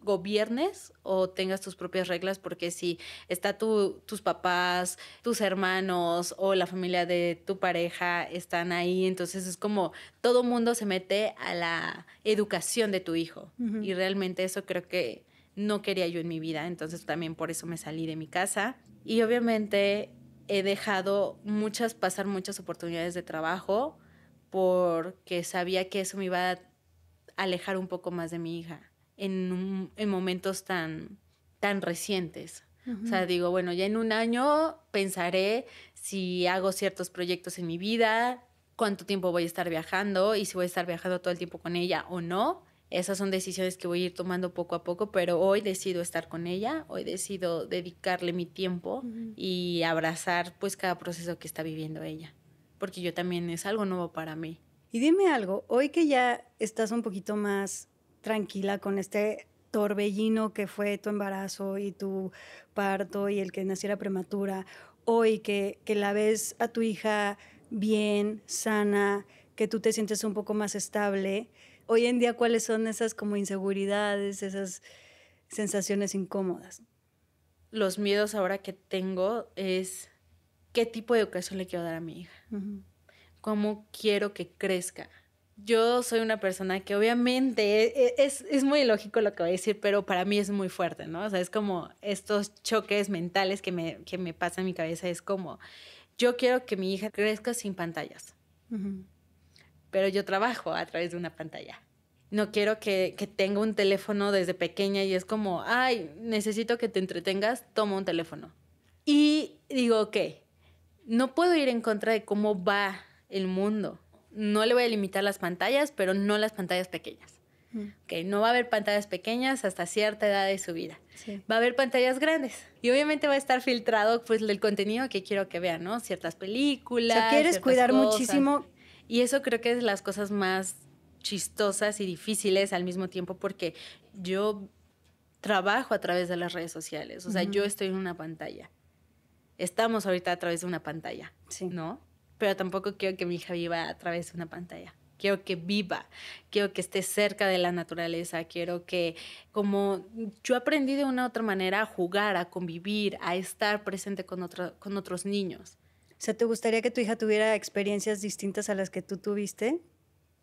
gobiernes o tengas tus propias reglas, porque si está tu, tus papás, tus hermanos o la familia de tu pareja están ahí, entonces es como todo mundo se mete a la educación de tu hijo. Y realmente eso creo que no quería yo en mi vida, entonces también por eso me salí de mi casa y obviamente he dejado muchas pasar muchas oportunidades de trabajo porque sabía que eso me iba a alejar un poco más de mi hija en, momentos tan, tan recientes. O sea, digo, bueno, ya en un año pensaré si hago ciertos proyectos en mi vida, cuánto tiempo voy a estar viajando y si voy a estar viajando todo el tiempo con ella o no. Esas son decisiones que voy a ir tomando poco a poco, pero hoy decido estar con ella, hoy decido dedicarle mi tiempo y abrazar pues cada proceso que está viviendo ella, porque yo también es algo nuevo para mí. Y dime algo, hoy que ya estás un poquito más tranquila con este torbellino que fue tu embarazo y tu parto y el que naciera prematura, hoy que, que la ves a tu hija bien, sana, que tú te sientes un poco más estable, hoy en día cuáles son esas como inseguridades, esas sensaciones incómodas. Los miedos ahora que tengo es qué tipo de educación le quiero dar a mi hija, cómo quiero que crezca. Yo soy una persona que obviamente e, e, es, muy lógico lo que voy a decir, pero para mí es muy fuerte, ¿no? O sea, es como estos choques mentales que me, que me pasan en mi cabeza, es como, yo quiero que mi hija crezca sin pantallas pero yo trabajo a través de una pantalla. No quiero que, tenga un teléfono desde pequeña y es como, ay, necesito que te entretengas, toma un teléfono. Y digo, ok, no puedo ir en contra de cómo va el mundo. No le voy a limitar las pantallas, pero no las pantallas pequeñas. Mm. Okay, no va a haber pantallas pequeñas hasta cierta edad de su vida. Va a haber pantallas grandes. Y obviamente va a estar filtrado pues el contenido que quiero que vean, ¿no? Ciertas películas. quieres cuidar muchísimo y eso creo que es las cosas más chistosas y difíciles al mismo tiempo porque yo trabajo a través de las redes sociales, o sea, yo estoy en una pantalla. Estamos ahorita a través de una pantalla, ¿no? Pero tampoco quiero que mi hija viva a través de una pantalla. Quiero que viva, quiero que esté cerca de la naturaleza, quiero que, como yo aprendí de una u otra manera a jugar, a convivir, a estar presente con, con otros niños sea, ¿te gustaría que tu hija tuviera experiencias distintas a las que tú tuviste?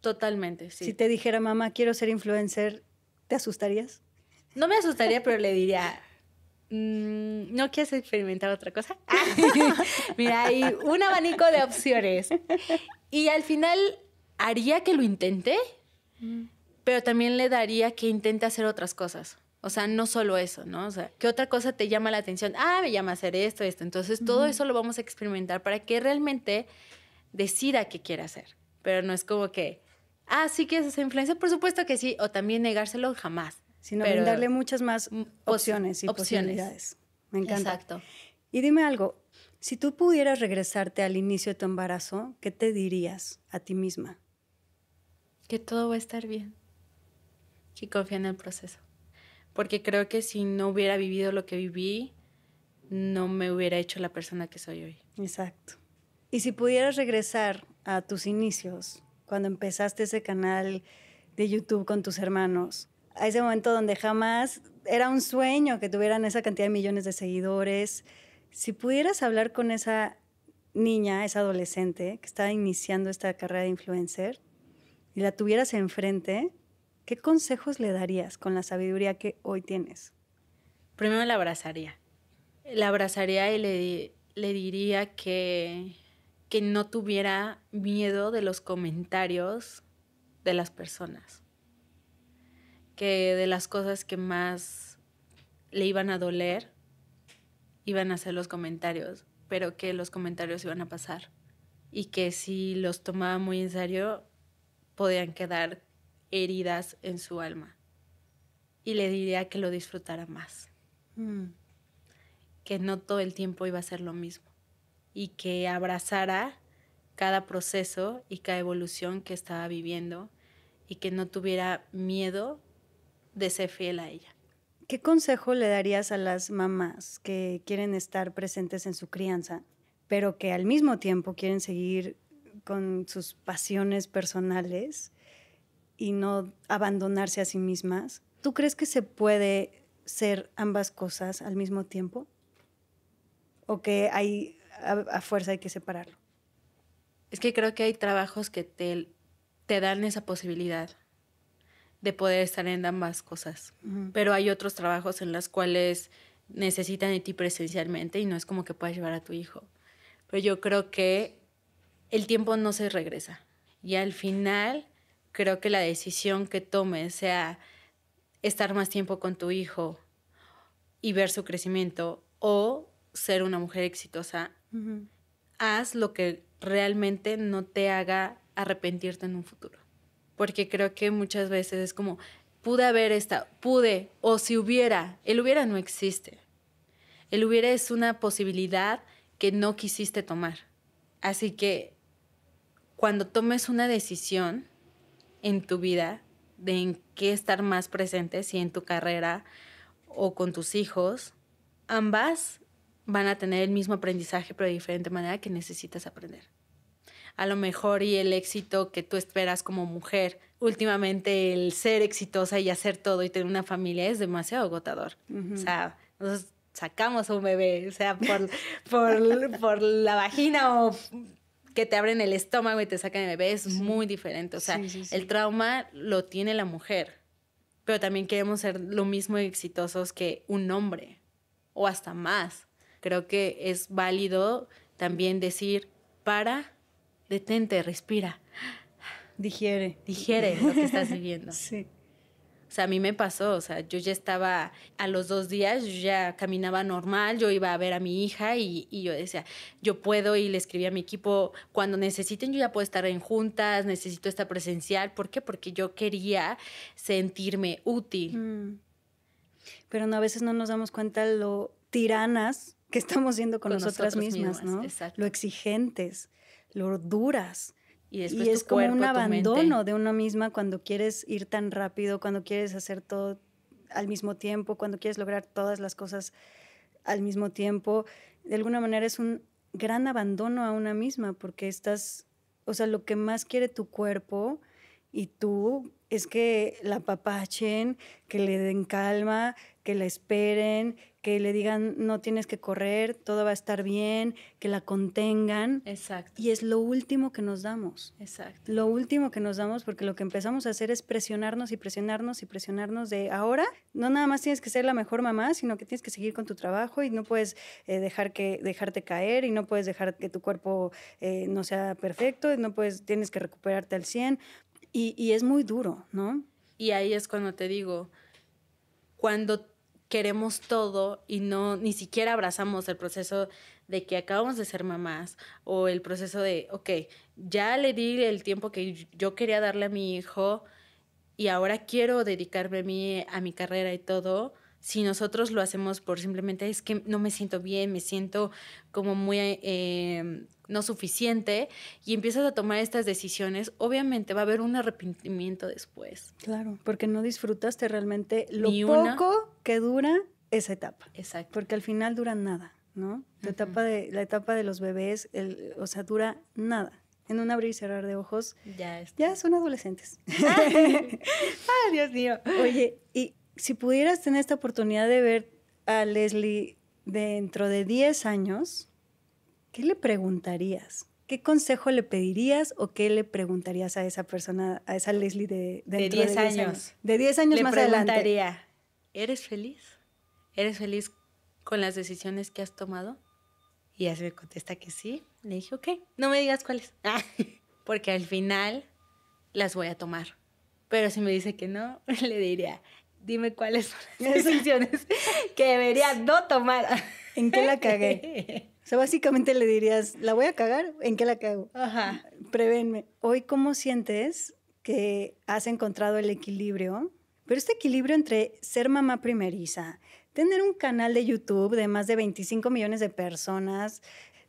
Totalmente, sí. Si te dijera, mamá, quiero ser influencer, ¿te asustarías? No me asustaría, pero le diría, mm, ¿no quieres experimentar otra cosa? Mira, hay un abanico de opciones. Y al final haría que lo intente, mm. pero también le daría que intente hacer otras cosas. O sea, no solo eso, ¿no? O sea, ¿qué otra cosa te llama la atención? Ah, me llama hacer esto, esto. Entonces, todo eso lo vamos a experimentar para que realmente decida qué quiere hacer. Pero no es como que, ah, sí quieres hacer influencia, por supuesto que sí, o también negárselo jamás. Sino darle muchas más opciones y posibilidades. Me encanta. Exacto. Y dime algo, si tú pudieras regresarte al inicio de tu embarazo, ¿qué te dirías a ti misma? Que todo va a estar bien. Y confía en el proceso porque creo que si no hubiera vivido lo que viví, no me hubiera hecho la persona que soy hoy. Exacto. Y si pudieras regresar a tus inicios, cuando empezaste ese canal de YouTube con tus hermanos, a ese momento donde jamás era un sueño que tuvieran esa cantidad de millones de seguidores, si pudieras hablar con esa niña, esa adolescente que estaba iniciando esta carrera de influencer, y la tuvieras enfrente, ¿Qué consejos le darías con la sabiduría que hoy tienes? Primero la abrazaría. La abrazaría y le, le diría que, que no tuviera miedo de los comentarios de las personas. Que de las cosas que más le iban a doler, iban a ser los comentarios, pero que los comentarios iban a pasar. Y que si los tomaba muy en serio, podían quedar heridas en su alma. Y le diría que lo disfrutara más. Mm. Que no todo el tiempo iba a ser lo mismo. Y que abrazara cada proceso y cada evolución que estaba viviendo y que no tuviera miedo de ser fiel a ella. ¿Qué consejo le darías a las mamás que quieren estar presentes en su crianza, pero que al mismo tiempo quieren seguir con sus pasiones personales? y no abandonarse a sí mismas. ¿Tú crees que se puede ser ambas cosas al mismo tiempo? ¿O que hay, a, fuerza hay que separarlo? Es que creo que hay trabajos que te, te dan esa posibilidad de poder estar en ambas cosas. Pero hay otros trabajos en los cuales necesitan de ti presencialmente y no es como que puedas llevar a tu hijo. Pero yo creo que el tiempo no se regresa. Y al final creo que la decisión que tomes sea estar más tiempo con tu hijo y ver su crecimiento o ser una mujer exitosa, haz lo que realmente no te haga arrepentirte en un futuro. Porque creo que muchas veces es como, pude haber esta pude, o si hubiera, el hubiera no existe. El hubiera es una posibilidad que no quisiste tomar. Así que cuando tomes una decisión, en tu vida, de en qué estar más presente, si en tu carrera o con tus hijos, ambas van a tener el mismo aprendizaje, pero de diferente manera que necesitas aprender. A lo mejor y el éxito que tú esperas como mujer, últimamente el ser exitosa y hacer todo y tener una familia es demasiado agotador. O sea, sacamos a un bebé, o sea, por, por, por la vagina o que te abren el estómago y te sacan el bebé es muy diferente. O sea, el trauma lo tiene la mujer, pero también queremos ser lo mismo exitosos que un hombre o hasta más. Creo que es válido también decir, para, detente, respira. Digiere. Digiere lo que estás viviendo. Sí. O sea, a mí me pasó, o sea, yo ya estaba a los dos días, yo ya caminaba normal, yo iba a ver a mi hija y, yo decía, yo puedo y le escribí a mi equipo, cuando necesiten yo ya puedo estar en juntas, necesito estar presencial. ¿Por qué? Porque yo quería sentirme útil. Mm. Pero no, a veces no nos damos cuenta lo tiranas que estamos siendo con, nosotras mismas, ¿no? Lo exigentes, lo duras y, es como un abandono de una misma cuando quieres ir tan rápido, cuando quieres hacer todo al mismo tiempo, cuando quieres lograr todas las cosas al mismo tiempo. De alguna manera es un gran abandono a una misma porque estás, o sea, lo que más quiere tu cuerpo y tú es que la papachen, que le den calma, que la esperen, que le digan no tienes que correr, todo va a estar bien, que la contengan. Exacto. Y es lo último que nos damos. Exacto. Lo último que nos damos porque lo que empezamos a hacer es presionarnos y presionarnos y presionarnos de ahora, no nada más tienes que ser la mejor mamá, sino que tienes que seguir con tu trabajo y no puedes eh, dejar que dejarte caer y no puedes dejar que tu cuerpo eh, no sea perfecto, no puedes tienes que recuperarte al 100 y, y es muy duro, ¿no? Y ahí es cuando te digo, cuando queremos todo y no ni siquiera abrazamos el proceso de que acabamos de ser mamás o el proceso de, ok, ya le di el tiempo que yo quería darle a mi hijo y ahora quiero dedicarme a mí, a mi carrera y todo. Si nosotros lo hacemos por simplemente es que no me siento bien, me siento como muy eh, no suficiente y empiezas a tomar estas decisiones, obviamente va a haber un arrepentimiento después. Claro, porque no disfrutaste realmente lo poco que dura esa etapa. Exacto. Porque al final dura nada, ¿no? La, etapa, de, la etapa de los bebés, o sea, dura nada. En un abrir y cerrar de ojos, ya, ya son adolescentes. Ay. Dios mío. Oye, y si pudieras tener esta oportunidad de ver a Leslie dentro de 10 años, ¿qué le preguntarías? ¿Qué consejo le pedirías o qué le preguntarías a esa persona, a esa Leslie de, de, 10 años. De 10 años le preguntaría, ¿Eres feliz? ¿Eres feliz con las decisiones que has tomado? Y ella me contesta que sí. Le dije, ok, no me digas cuáles. Porque al final las voy a tomar. Pero si me dice que no, le diría, dime cuáles son las decisiones que debería no tomar. ¿En qué la cagué? sea, básicamente le dirías, ¿la voy a cagar? ¿En qué la cago? Ajá. Prevenme. Hoy, ¿cómo sientes que has encontrado el equilibrio? Pero este equilibrio entre ser mamá primeriza, tener un canal de YouTube de más de 25 millones de personas,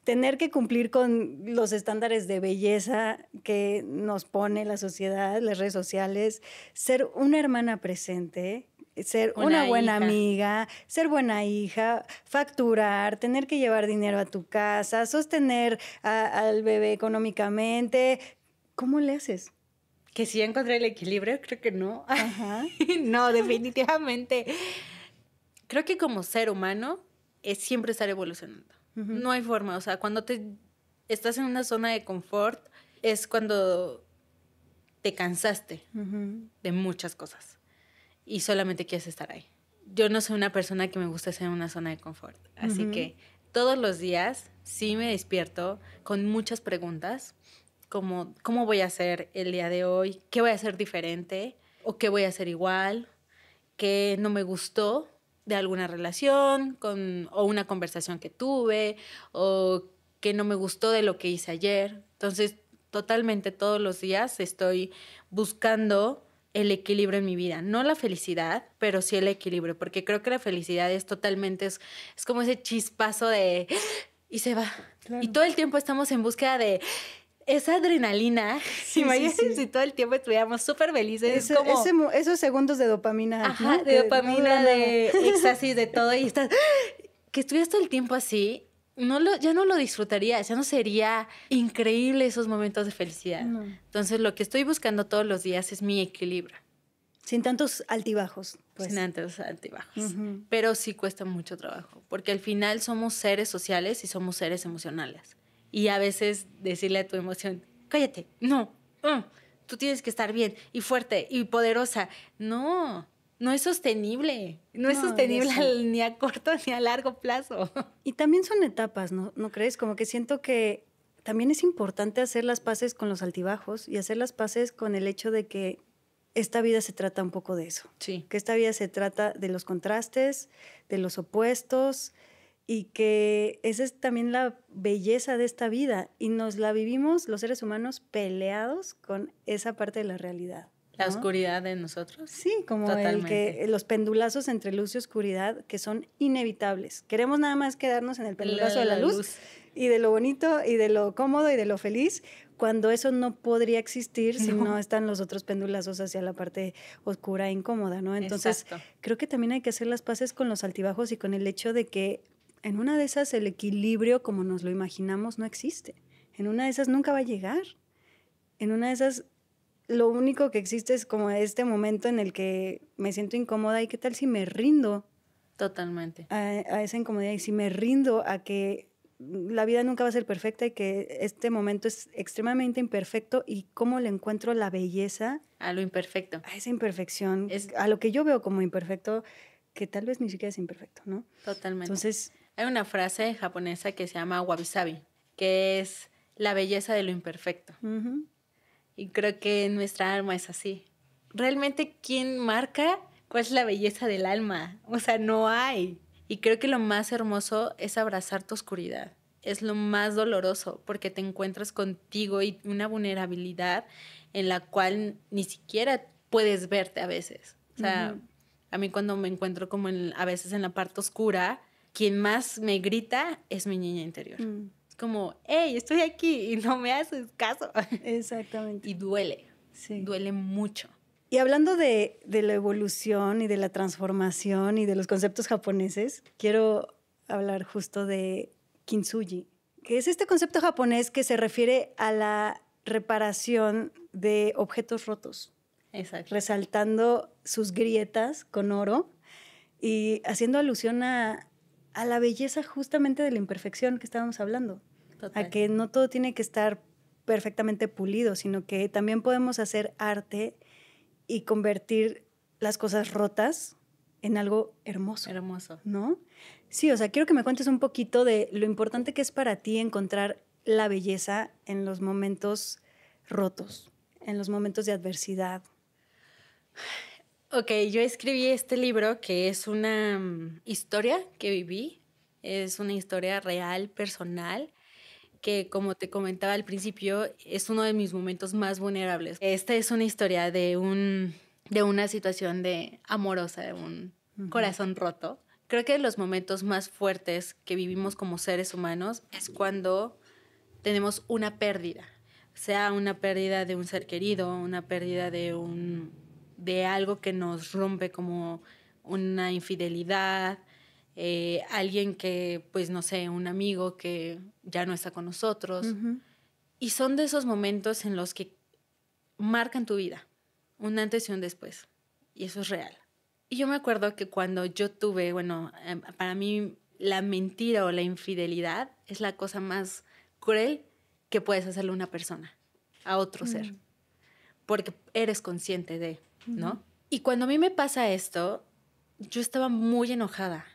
tener que cumplir con los estándares de belleza que nos pone la sociedad, las redes sociales, ser una hermana presente, ser una, buena amiga, ser buena hija, facturar, tener que llevar dinero a tu casa, sostener al bebé económicamente. ¿Cómo le haces? Que si encontré el equilibrio, creo que no. no, definitivamente. Creo que como ser humano es siempre estar evolucionando. No hay forma. O sea, cuando te estás en una zona de confort, es cuando te cansaste de muchas cosas y solamente quieres estar ahí. Yo no soy una persona que me gusta ser en una zona de confort, así que todos los días sí me despierto con muchas preguntas, como cómo voy a hacer el día de hoy, qué voy a hacer diferente o qué voy a hacer igual, qué no me gustó de alguna relación con, o una conversación que tuve o qué no me gustó de lo que hice ayer. Entonces, totalmente todos los días estoy buscando el equilibrio en mi vida. No la felicidad, pero sí el equilibrio, porque creo que la felicidad es totalmente, es, como ese chispazo de, y se va. Y todo el tiempo estamos en búsqueda de esa adrenalina. Si Imagínense sí, si todo el tiempo estuviéramos súper felices. esos segundos de dopamina. de dopamina, de éxtasis, de todo, y estás... Que estuvieras todo el tiempo así no lo, ya no lo disfrutaría, ya no sería increíble esos momentos de felicidad. Entonces, lo que estoy buscando todos los días es mi equilibrio. Sin tantos altibajos. Pues. Sin tantos altibajos. Pero sí cuesta mucho trabajo, porque al final somos seres sociales y somos seres emocionales. Y a veces decirle a tu emoción, cállate, no, mm, tú tienes que estar bien y fuerte y poderosa. No, no es sostenible. No, es sostenible ni a corto ni a largo plazo. Y también son etapas, ¿no? ¿no crees? Como que siento que también es importante hacer las paces con los altibajos y hacer las paces con el hecho de que esta vida se trata un poco de eso. Sí. Que esta vida se trata de los contrastes, de los opuestos y que esa es también la belleza de esta vida y nos la vivimos los seres humanos peleados con esa parte de la realidad. La oscuridad de nosotros. Sí, como el que los pendulazos entre luz y oscuridad que son inevitables. Queremos nada más quedarnos en el pendulazo de la, luz, y de lo bonito y de lo cómodo y de lo feliz cuando eso no podría existir si no están los otros pendulazos hacia la parte oscura e incómoda, ¿no? Entonces, creo que también hay que hacer las paces con los altibajos y con el hecho de que en una de esas el equilibrio como nos lo imaginamos no existe. En una de esas nunca va a llegar. En una de esas lo único que existe es como este momento en el que me siento incómoda y qué tal si me rindo. Totalmente. A, esa incomodidad y si me rindo a que la vida nunca va a ser perfecta y que este momento es extremadamente imperfecto y cómo le encuentro la belleza. A lo imperfecto. A esa imperfección, a lo que yo veo como imperfecto, que tal vez ni siquiera es imperfecto, ¿no? Totalmente. Entonces... Hay una frase japonesa que se llama wabi-sabi, que es la belleza de lo imperfecto. Y creo que nuestra alma es así. Realmente, ¿quién marca cuál es la belleza del alma? O sea, no hay. Y creo que lo más hermoso es abrazar tu oscuridad. Es lo más doloroso porque te encuentras contigo y una vulnerabilidad en la cual ni siquiera puedes verte a veces. O sea, a mí cuando me encuentro como a veces en la parte oscura, quien más me grita es mi niña interior. Mm como, hey, estoy aquí y no me haces caso. Exactamente. Y duele, sí. duele mucho. Y hablando de, de, la evolución y de la transformación y de los conceptos japoneses, quiero hablar justo de kintsugi, que es este concepto japonés que se refiere a la reparación de objetos rotos. Exacto. Resaltando sus grietas con oro y haciendo alusión a, a la belleza justamente de la imperfección que estábamos hablando a que no todo tiene que estar perfectamente pulido, sino que también podemos hacer arte y convertir las cosas rotas en algo hermoso. Hermoso. ¿No? Sí, o sea, quiero que me cuentes un poquito de lo importante que es para ti encontrar la belleza en los momentos rotos, en los momentos de adversidad. Ok, yo escribí este libro que es una mm, historia que viví, es una historia real, personal, que como te comentaba al principio, es uno de mis momentos más vulnerables. Esta es una historia de, un, de una situación de amorosa, de un corazón roto. Creo que los momentos más fuertes que vivimos como seres humanos es cuando tenemos una pérdida, sea una pérdida de un ser querido, una pérdida de un de algo que nos rompe como una infidelidad, eh, alguien que, pues no sé, un amigo que ya no está con nosotros. Y son de esos momentos en los que marcan tu vida, un antes y un después. Y eso es real. Y yo me acuerdo que cuando yo tuve, bueno, em, para mí la mentira o la infidelidad es la cosa más cruel que puedes hacerle a una persona, a otro ser, mm. porque eres consciente de, ¿no? Y cuando a mí me pasa esto, yo estaba muy enojada,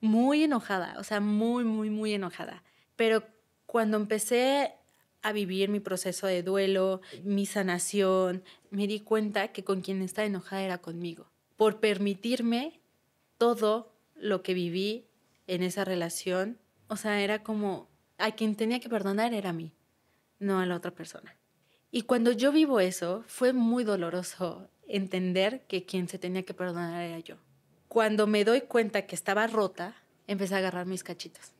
muy enojada, o sea, muy, muy, muy enojada. Pero cuando empecé a vivir mi proceso de duelo, mi sanación, me di cuenta que con quien estaba enojada era conmigo, por permitirme todo lo que viví en esa relación. O sea, era como, a quien tenía que perdonar era a mí, no a la otra persona. Y cuando yo vivo eso, fue muy doloroso entender que quien se tenía que perdonar era yo. Cuando me doy cuenta que estaba rota, empecé a agarrar mis cachitos.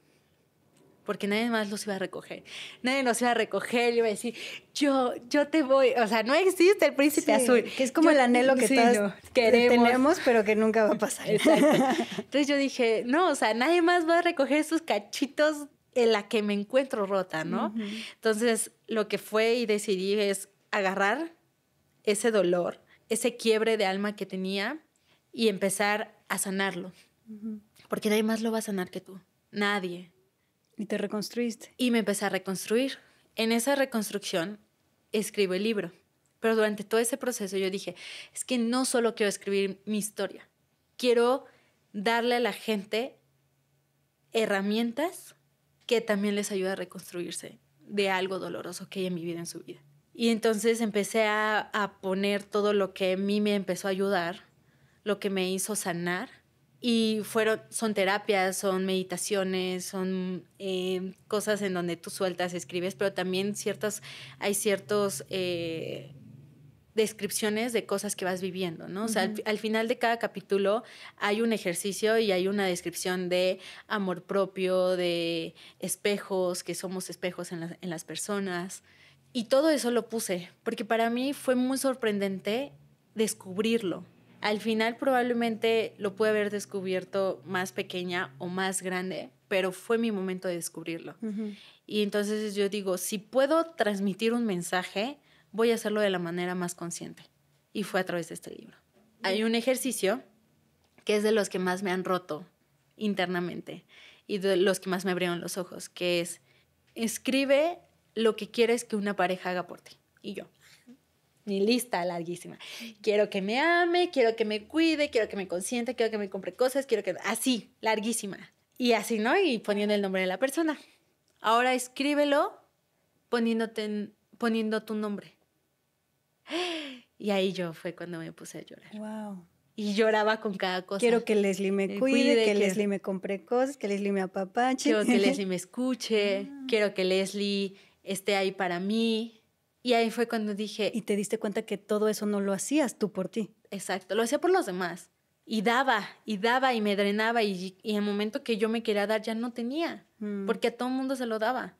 Porque nadie más los iba a recoger. Nadie los iba a recoger. Yo iba a decir, yo, yo te voy. O sea, no existe el príncipe azul. Que es como el anhelo que todos queremos. tenemos, pero que nunca va a pasar. Entonces yo dije, no, o sea, nadie más va a recoger esos cachitos en la que me encuentro rota, ¿no? Entonces, lo que fue y decidí es agarrar ese dolor, ese quiebre de alma que tenía y empezar a sanarlo. Porque nadie más lo va a sanar que tú. Nadie. Y te reconstruiste. Y me empecé a reconstruir. En esa reconstrucción escribo el libro. Pero durante todo ese proceso yo dije, es que no solo quiero escribir mi historia, quiero darle a la gente herramientas que también les ayuden a reconstruirse de algo doloroso que hay vivido en su vida. Y entonces empecé a, a poner todo lo que a mí me empezó a ayudar lo que me hizo sanar. Y fueron, son terapias, son meditaciones, son em, cosas en donde tú sueltas, escribes, pero también ciertas, hay ciertos eh, descripciones de cosas que vas viviendo, ¿no? O sea, al, final de cada capítulo hay un ejercicio y hay una descripción de amor propio, de espejos, que somos espejos en las personas. Y todo eso lo puse, porque para mí fue muy sorprendente descubrirlo. Al final probablemente lo pude haber descubierto más pequeña o más grande, pero fue mi momento de descubrirlo. Y entonces yo digo, si puedo transmitir un mensaje, voy a hacerlo de la manera más consciente. Y fue a través de este libro. Hay un ejercicio que es de los que más me han roto internamente y de los que más me abrieron los ojos, que es escribe lo que quieres que una pareja haga por ti. Y yo, mi lista larguísima. Quiero que me ame, quiero que me cuide, quiero que me consiente, quiero que me compre cosas, quiero que... Así, larguísima. Y así, ¿no? Y poniendo el nombre de la persona. Ahora escríbelo poniéndote poniendo tu nombre. Y ahí yo fue cuando me puse a llorar. Wow. Y lloraba con cada cosa. Quiero que Leslie me cuide, que, Leslie me compre cosas, que Leslie me apapache. Quiero que Leslie me escuche, ah. quiero que Leslie esté ahí para mí, y ahí fue cuando dije... Y te diste cuenta que todo eso no lo hacías tú por ti. Exacto, lo hacía por los demás. Y daba, y daba, y me drenaba, y, y el momento que yo me quería dar ya no tenía, mm. porque a todo mundo se lo daba,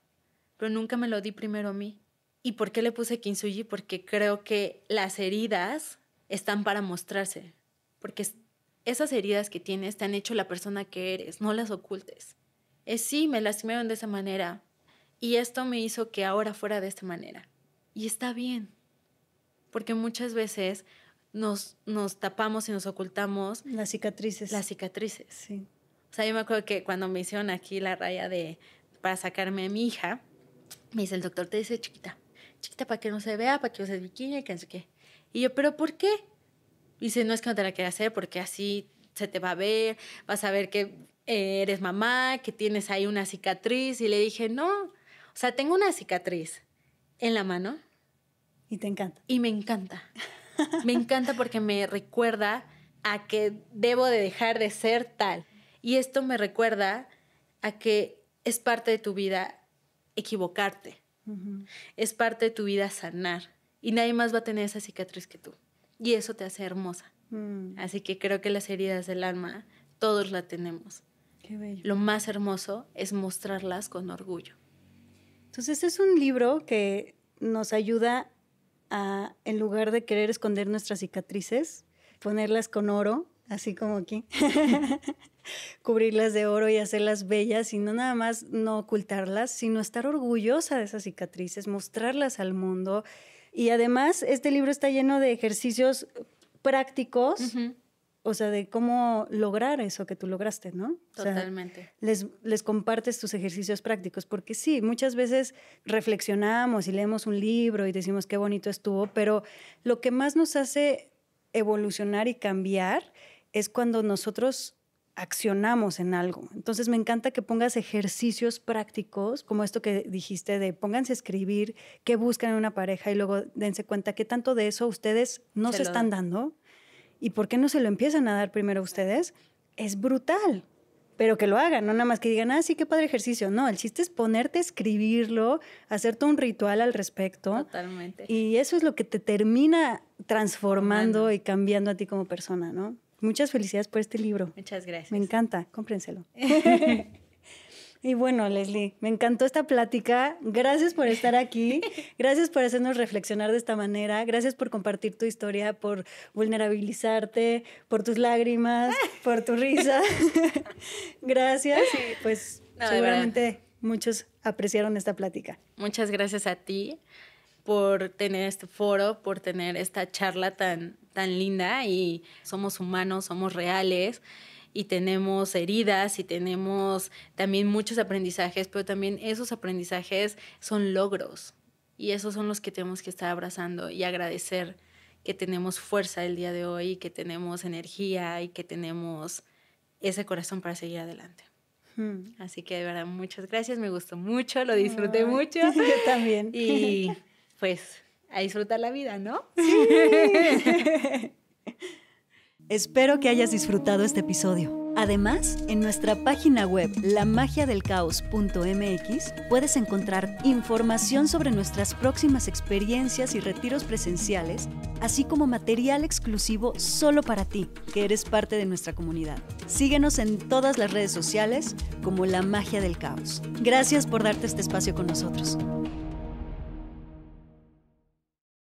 pero nunca me lo di primero a mí. ¿Y por qué le puse kintsugi? Porque creo que las heridas están para mostrarse, porque esas heridas que tienes te han hecho la persona que eres, no las ocultes. Es sí, me lastimaron de esa manera, y esto me hizo que ahora fuera de esta manera. Y está bien, porque muchas veces nos, nos tapamos y nos ocultamos. Las cicatrices. Las cicatrices. Sí. O sea, yo me acuerdo que cuando me hicieron aquí la raya de para sacarme a mi hija, me dice el doctor, te dice chiquita, chiquita para que no se vea, para que uses bikini, que no sé qué. Y yo, ¿pero por qué? Dice, no es que no te la quiera hacer porque así se te va a ver, vas a ver que eh, eres mamá, que tienes ahí una cicatriz. Y le dije, no, o sea, tengo una cicatriz en la mano. Y te encanta. Y me encanta. me encanta porque me recuerda a que debo de dejar de ser tal. Y esto me recuerda a que es parte de tu vida equivocarte. Es parte de tu vida sanar. Y nadie más va a tener esa cicatriz que tú. Y eso te hace hermosa. Mm. Así que creo que las heridas del alma, todos la tenemos. Qué bello. Lo más hermoso es mostrarlas con orgullo. Entonces es un libro que nos ayuda a, en lugar de querer esconder nuestras cicatrices, ponerlas con oro, así como aquí, cubrirlas de oro y hacerlas bellas sino nada más no ocultarlas, sino estar orgullosa de esas cicatrices, mostrarlas al mundo. Y además este libro está lleno de ejercicios prácticos o sea, de cómo lograr eso que tú lograste, ¿no? Totalmente. les, compartes tus ejercicios prácticos, porque sí, muchas veces reflexionamos y leemos un libro y decimos qué bonito estuvo, pero lo que más nos hace evolucionar y cambiar es cuando nosotros accionamos en algo. Entonces me encanta que pongas ejercicios prácticos, como esto que dijiste de pónganse a escribir, qué buscan en una pareja y luego dense cuenta qué tanto de eso ustedes no se, están dando ¿Y por qué no se lo empiezan a dar primero a ustedes? Es brutal. Pero que lo hagan, no nada más que digan, ah, sí, qué padre ejercicio. No, el chiste es ponerte a escribirlo, hacerte un ritual al respecto. Totalmente. Y eso es lo que te termina transformando y cambiando a ti como persona, ¿no? Muchas felicidades por este libro. Muchas gracias. Me encanta, cómprenselo. Y bueno, Leslie, me encantó esta plática. Gracias por estar aquí. Gracias por hacernos reflexionar de esta manera. Gracias por compartir tu historia, por vulnerabilizarte, por tus lágrimas, por tu risa. gracias. pues seguramente muchos apreciaron esta plática. Muchas gracias a ti por tener este foro, por tener esta charla tan, tan linda y somos humanos, somos reales y tenemos heridas y tenemos también muchos aprendizajes, pero también esos aprendizajes son logros y esos son los que tenemos que estar abrazando y agradecer que tenemos fuerza el día de hoy, que tenemos energía y que tenemos ese corazón para seguir adelante. Hmm. Así que de verdad, muchas gracias, me gustó mucho, lo disfruté mucho. Yo también. Y pues a disfrutar la vida, ¿no? Sí. Espero que hayas disfrutado este episodio. Además, en nuestra página web lamagiadelcaos.mx puedes encontrar información sobre nuestras próximas experiencias y retiros presenciales, así como material exclusivo solo para ti, que eres parte de nuestra comunidad. Síguenos en todas las redes sociales como La Magia del Caos. Gracias por darte este espacio con nosotros.